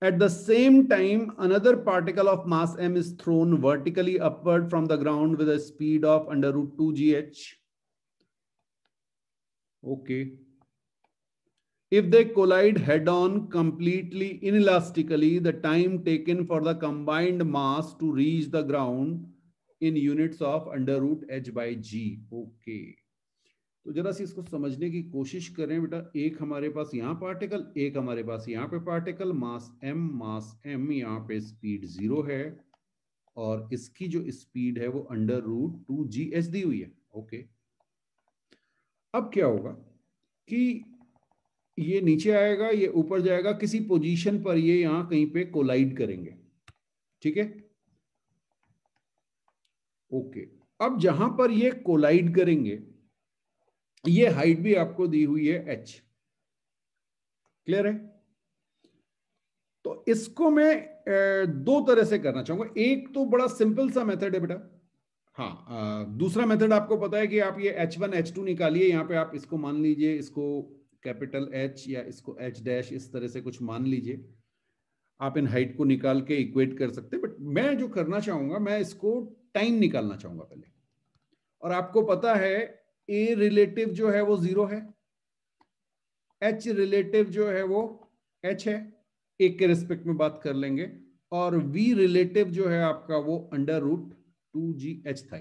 At the same time, another particle of mass m is thrown vertically upward from the ground with a speed of under root 2 gh. Okay. If they collide head on completely inelastically, the time taken for the combined mass to reach the ground in units of under root h by g. Okay. तो जरा सी इसको समझने की कोशिश करें बेटा एक हमारे पास यहाँ पार्टिकल एक हमारे पास यहाँ पे particle mass M mass M यहाँ पे स्पीड जीरो है और इसकी जो स्पीड है वो अंडर रूट टू जी एच दी हुई है ओके अब क्या होगा कि ये नीचे आएगा ये ऊपर जाएगा किसी पोजीशन पर ये यहां कहीं पे कोलाइड करेंगे ठीक है ओके अब जहां पर ये कोलाइड करेंगे ये हाइट भी आपको दी हुई है एच क्लियर है तो इसको मैं दो तरह से करना चाहूंगा एक तो बड़ा सिंपल सा मेथड है बेटा हाँ दूसरा मेथड आपको पता है कि आप ये एच वन एच टू निकालिए यहां पे आप इसको मान लीजिए इसको कैपिटल एच या इसको एच डैश इस तरह से कुछ मान लीजिए आप इन हाइट को निकाल के इक्वेट कर सकते हैं बट मैं जो करना चाहूंगा मैं इसको टाइम निकालना चाहूंगा पहले और आपको पता है ए रिलेटिव जो है वो जीरो है एच रिलेटिव जो है वो एच है ए के रिस्पेक्ट में बात कर लेंगे और वी रिलेटिव जो है आपका वो अंडर रूट टू जी एच था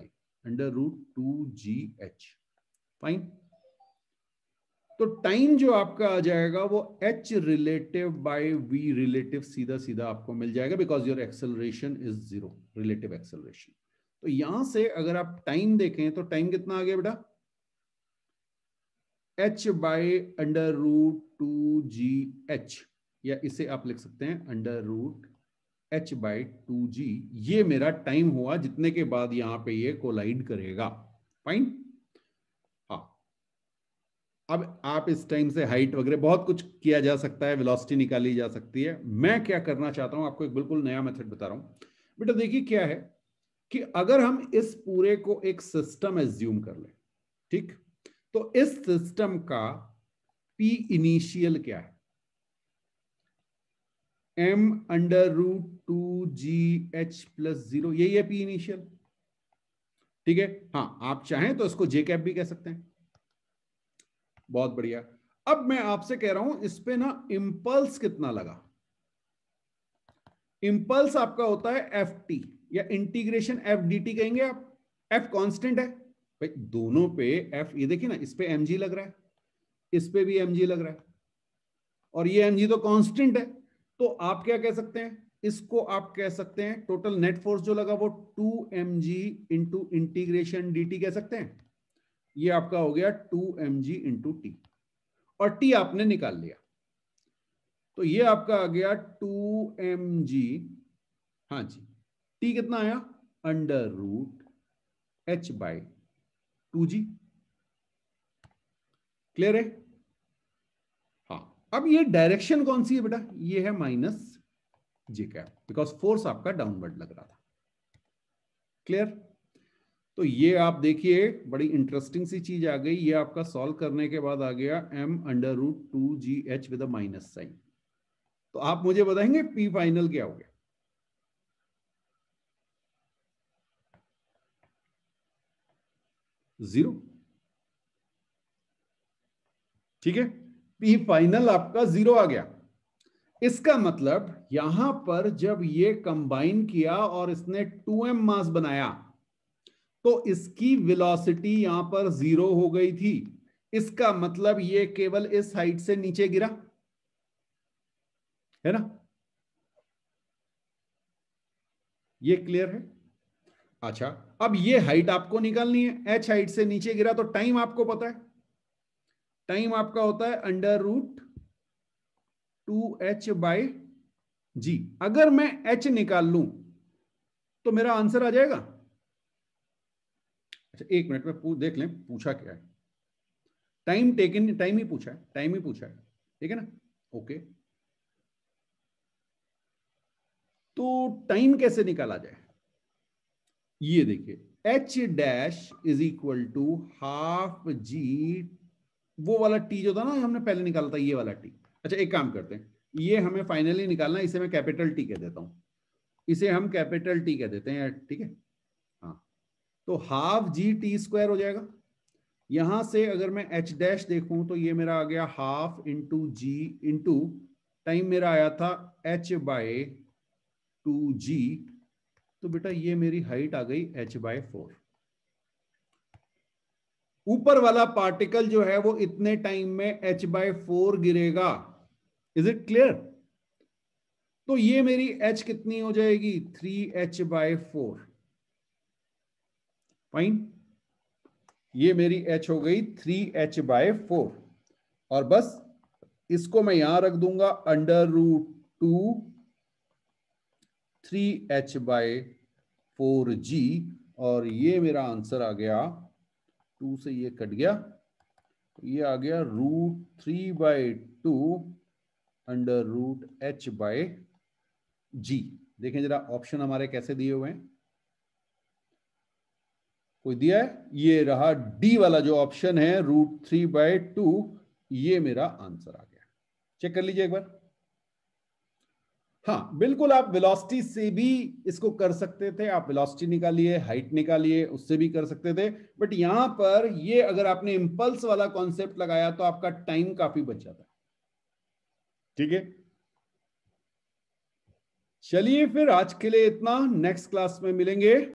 अंडर रूट टू जी एच फाइन तो टाइम जो आपका आ जाएगा वो h relative by v relative सीधा सीधा आपको मिल जाएगा because your acceleration is zero relative acceleration तो यहां से अगर आप टाइम देखें तो टाइम कितना आ गया बेटा h by under root two ji h या इसे आप लिख सकते हैं under root h by two g ये मेरा टाइम हुआ जितने के बाद यहां पे ये कोलाइड करेगा फाइन हाँ। अब आप इस टाइम से हाइट वगैरह बहुत कुछ किया जा सकता है वेलोसिटी निकाली जा सकती है मैं क्या करना चाहता हूं आपको एक बिल्कुल नया मेथड बता रहा हूं बेटा देखिए क्या है कि अगर हम इस पूरे को एक सिस्टम एज्यूम कर ले ठीक तो इस सिस्टम का पी इनिशियल क्या है एम अंडर रूट टू जी एच प्लस जीरो यही है पी इनिशियल ठीक है हाँ आप चाहें तो इसको जे कैप भी कह सकते हैं बहुत बढ़िया अब मैं आपसे कह रहा हूं इस पे ना इंपल्स कितना लगा इंपल्स आपका होता है एफ टी या इंटीग्रेशन एफ डी टी कहेंगे आप एफ कांस्टेंट है भाई दोनों पे एफ ये देखिए ना इस पे एम लग रहा है इस पे भी एम लग रहा है और ये एम तो कांस्टेंट है तो आप क्या कह सकते हैं इसको आप कह सकते हैं टोटल नेट फोर्स जो लगा वो two m g into integration d कह सकते हैं ये आपका हो गया two m g into t और टी आपने निकाल लिया तो ये आपका आ गया टू एम जी हाँ जी टी कितना आया under root h by two g clear है हाँ अब ये डायरेक्शन कौन सी है बेटा ये है minus J cap because force आपका डाउनवर्ड लग रहा था क्लियर तो ये आप देखिए बड़ी इंटरेस्टिंग सी चीज आ गई ये आपका सॉल्व करने के बाद आ गया m under root two ji h with minus sign तो आप मुझे बताएंगे पी फाइनल क्या हो गया जीरो ठीक है पी फाइनल आपका जीरो आ गया इसका मतलब यहां पर जब ये कंबाइन किया और इसने 2m मास बनाया तो इसकी वेलोसिटी यहां पर जीरो हो गई थी इसका मतलब ये केवल इस हाइट से नीचे गिरा है ना ये क्लियर है अच्छा अब ये हाइट आपको निकालनी है एच हाइट से नीचे गिरा तो टाइम आपको पता है टाइम आपका होता है under root two h by g अगर मैं एच निकाल लू तो मेरा आंसर आ जाएगा अच्छा एक मिनट में पूछ देख लें पूछा क्या है टाइम टेकन टाइम ही पूछा है टाइम ही पूछा है ठीक है ना ओके तो टाइम कैसे निकाला जाए ये देखिए h dash is equal to half g वो वाला टी जो था ना हमने पहले निकाला था ये वाला टी अच्छा एक काम करते हैं ये हमें फाइनली निकालना इसे मैं कैपिटल टी कह देता हूं इसे हम कैपिटल टी कह देते हैं ठीक है हाँ तो हाफ जी टी स्क्वायर हो जाएगा यहां से अगर मैं एच डैश देखूं तो ये मेरा आ गया half into g into time मेरा आया था एच बाय टू जी तो बेटा ये मेरी हाइट आ गई एच बाय फोर ऊपर वाला पार्टिकल जो है वो इतने टाइम में एच बाय फोर गिरेगा इज इट क्लियर तो ये मेरी एच कितनी हो जाएगी three h by four fine ये मेरी एच हो गई थ्री एच बाय फोर और बस इसको मैं यहां रख दूंगा under root two three h by four g और ये मेरा आंसर आ गया टू से ये कट गया ये आ गया root three by two under root h by g देखें जरा ऑप्शन हमारे कैसे दिए हुए हैं कोई दिया है ये रहा डी वाला जो ऑप्शन है रूट थ्री बाय टू ये मेरा आंसर आ गया चेक कर लीजिए एक बार हाँ बिल्कुल आप वेलोसिटी से भी इसको कर सकते थे आप वेलोसिटी निकालिए हाइट निकालिए उससे भी कर सकते थे बट यहां पर ये अगर आपने इंपल्स वाला कॉन्सेप्ट लगाया तो आपका टाइम काफी बच जाता ठीक है चलिए फिर आज के लिए इतना नेक्स्ट क्लास में मिलेंगे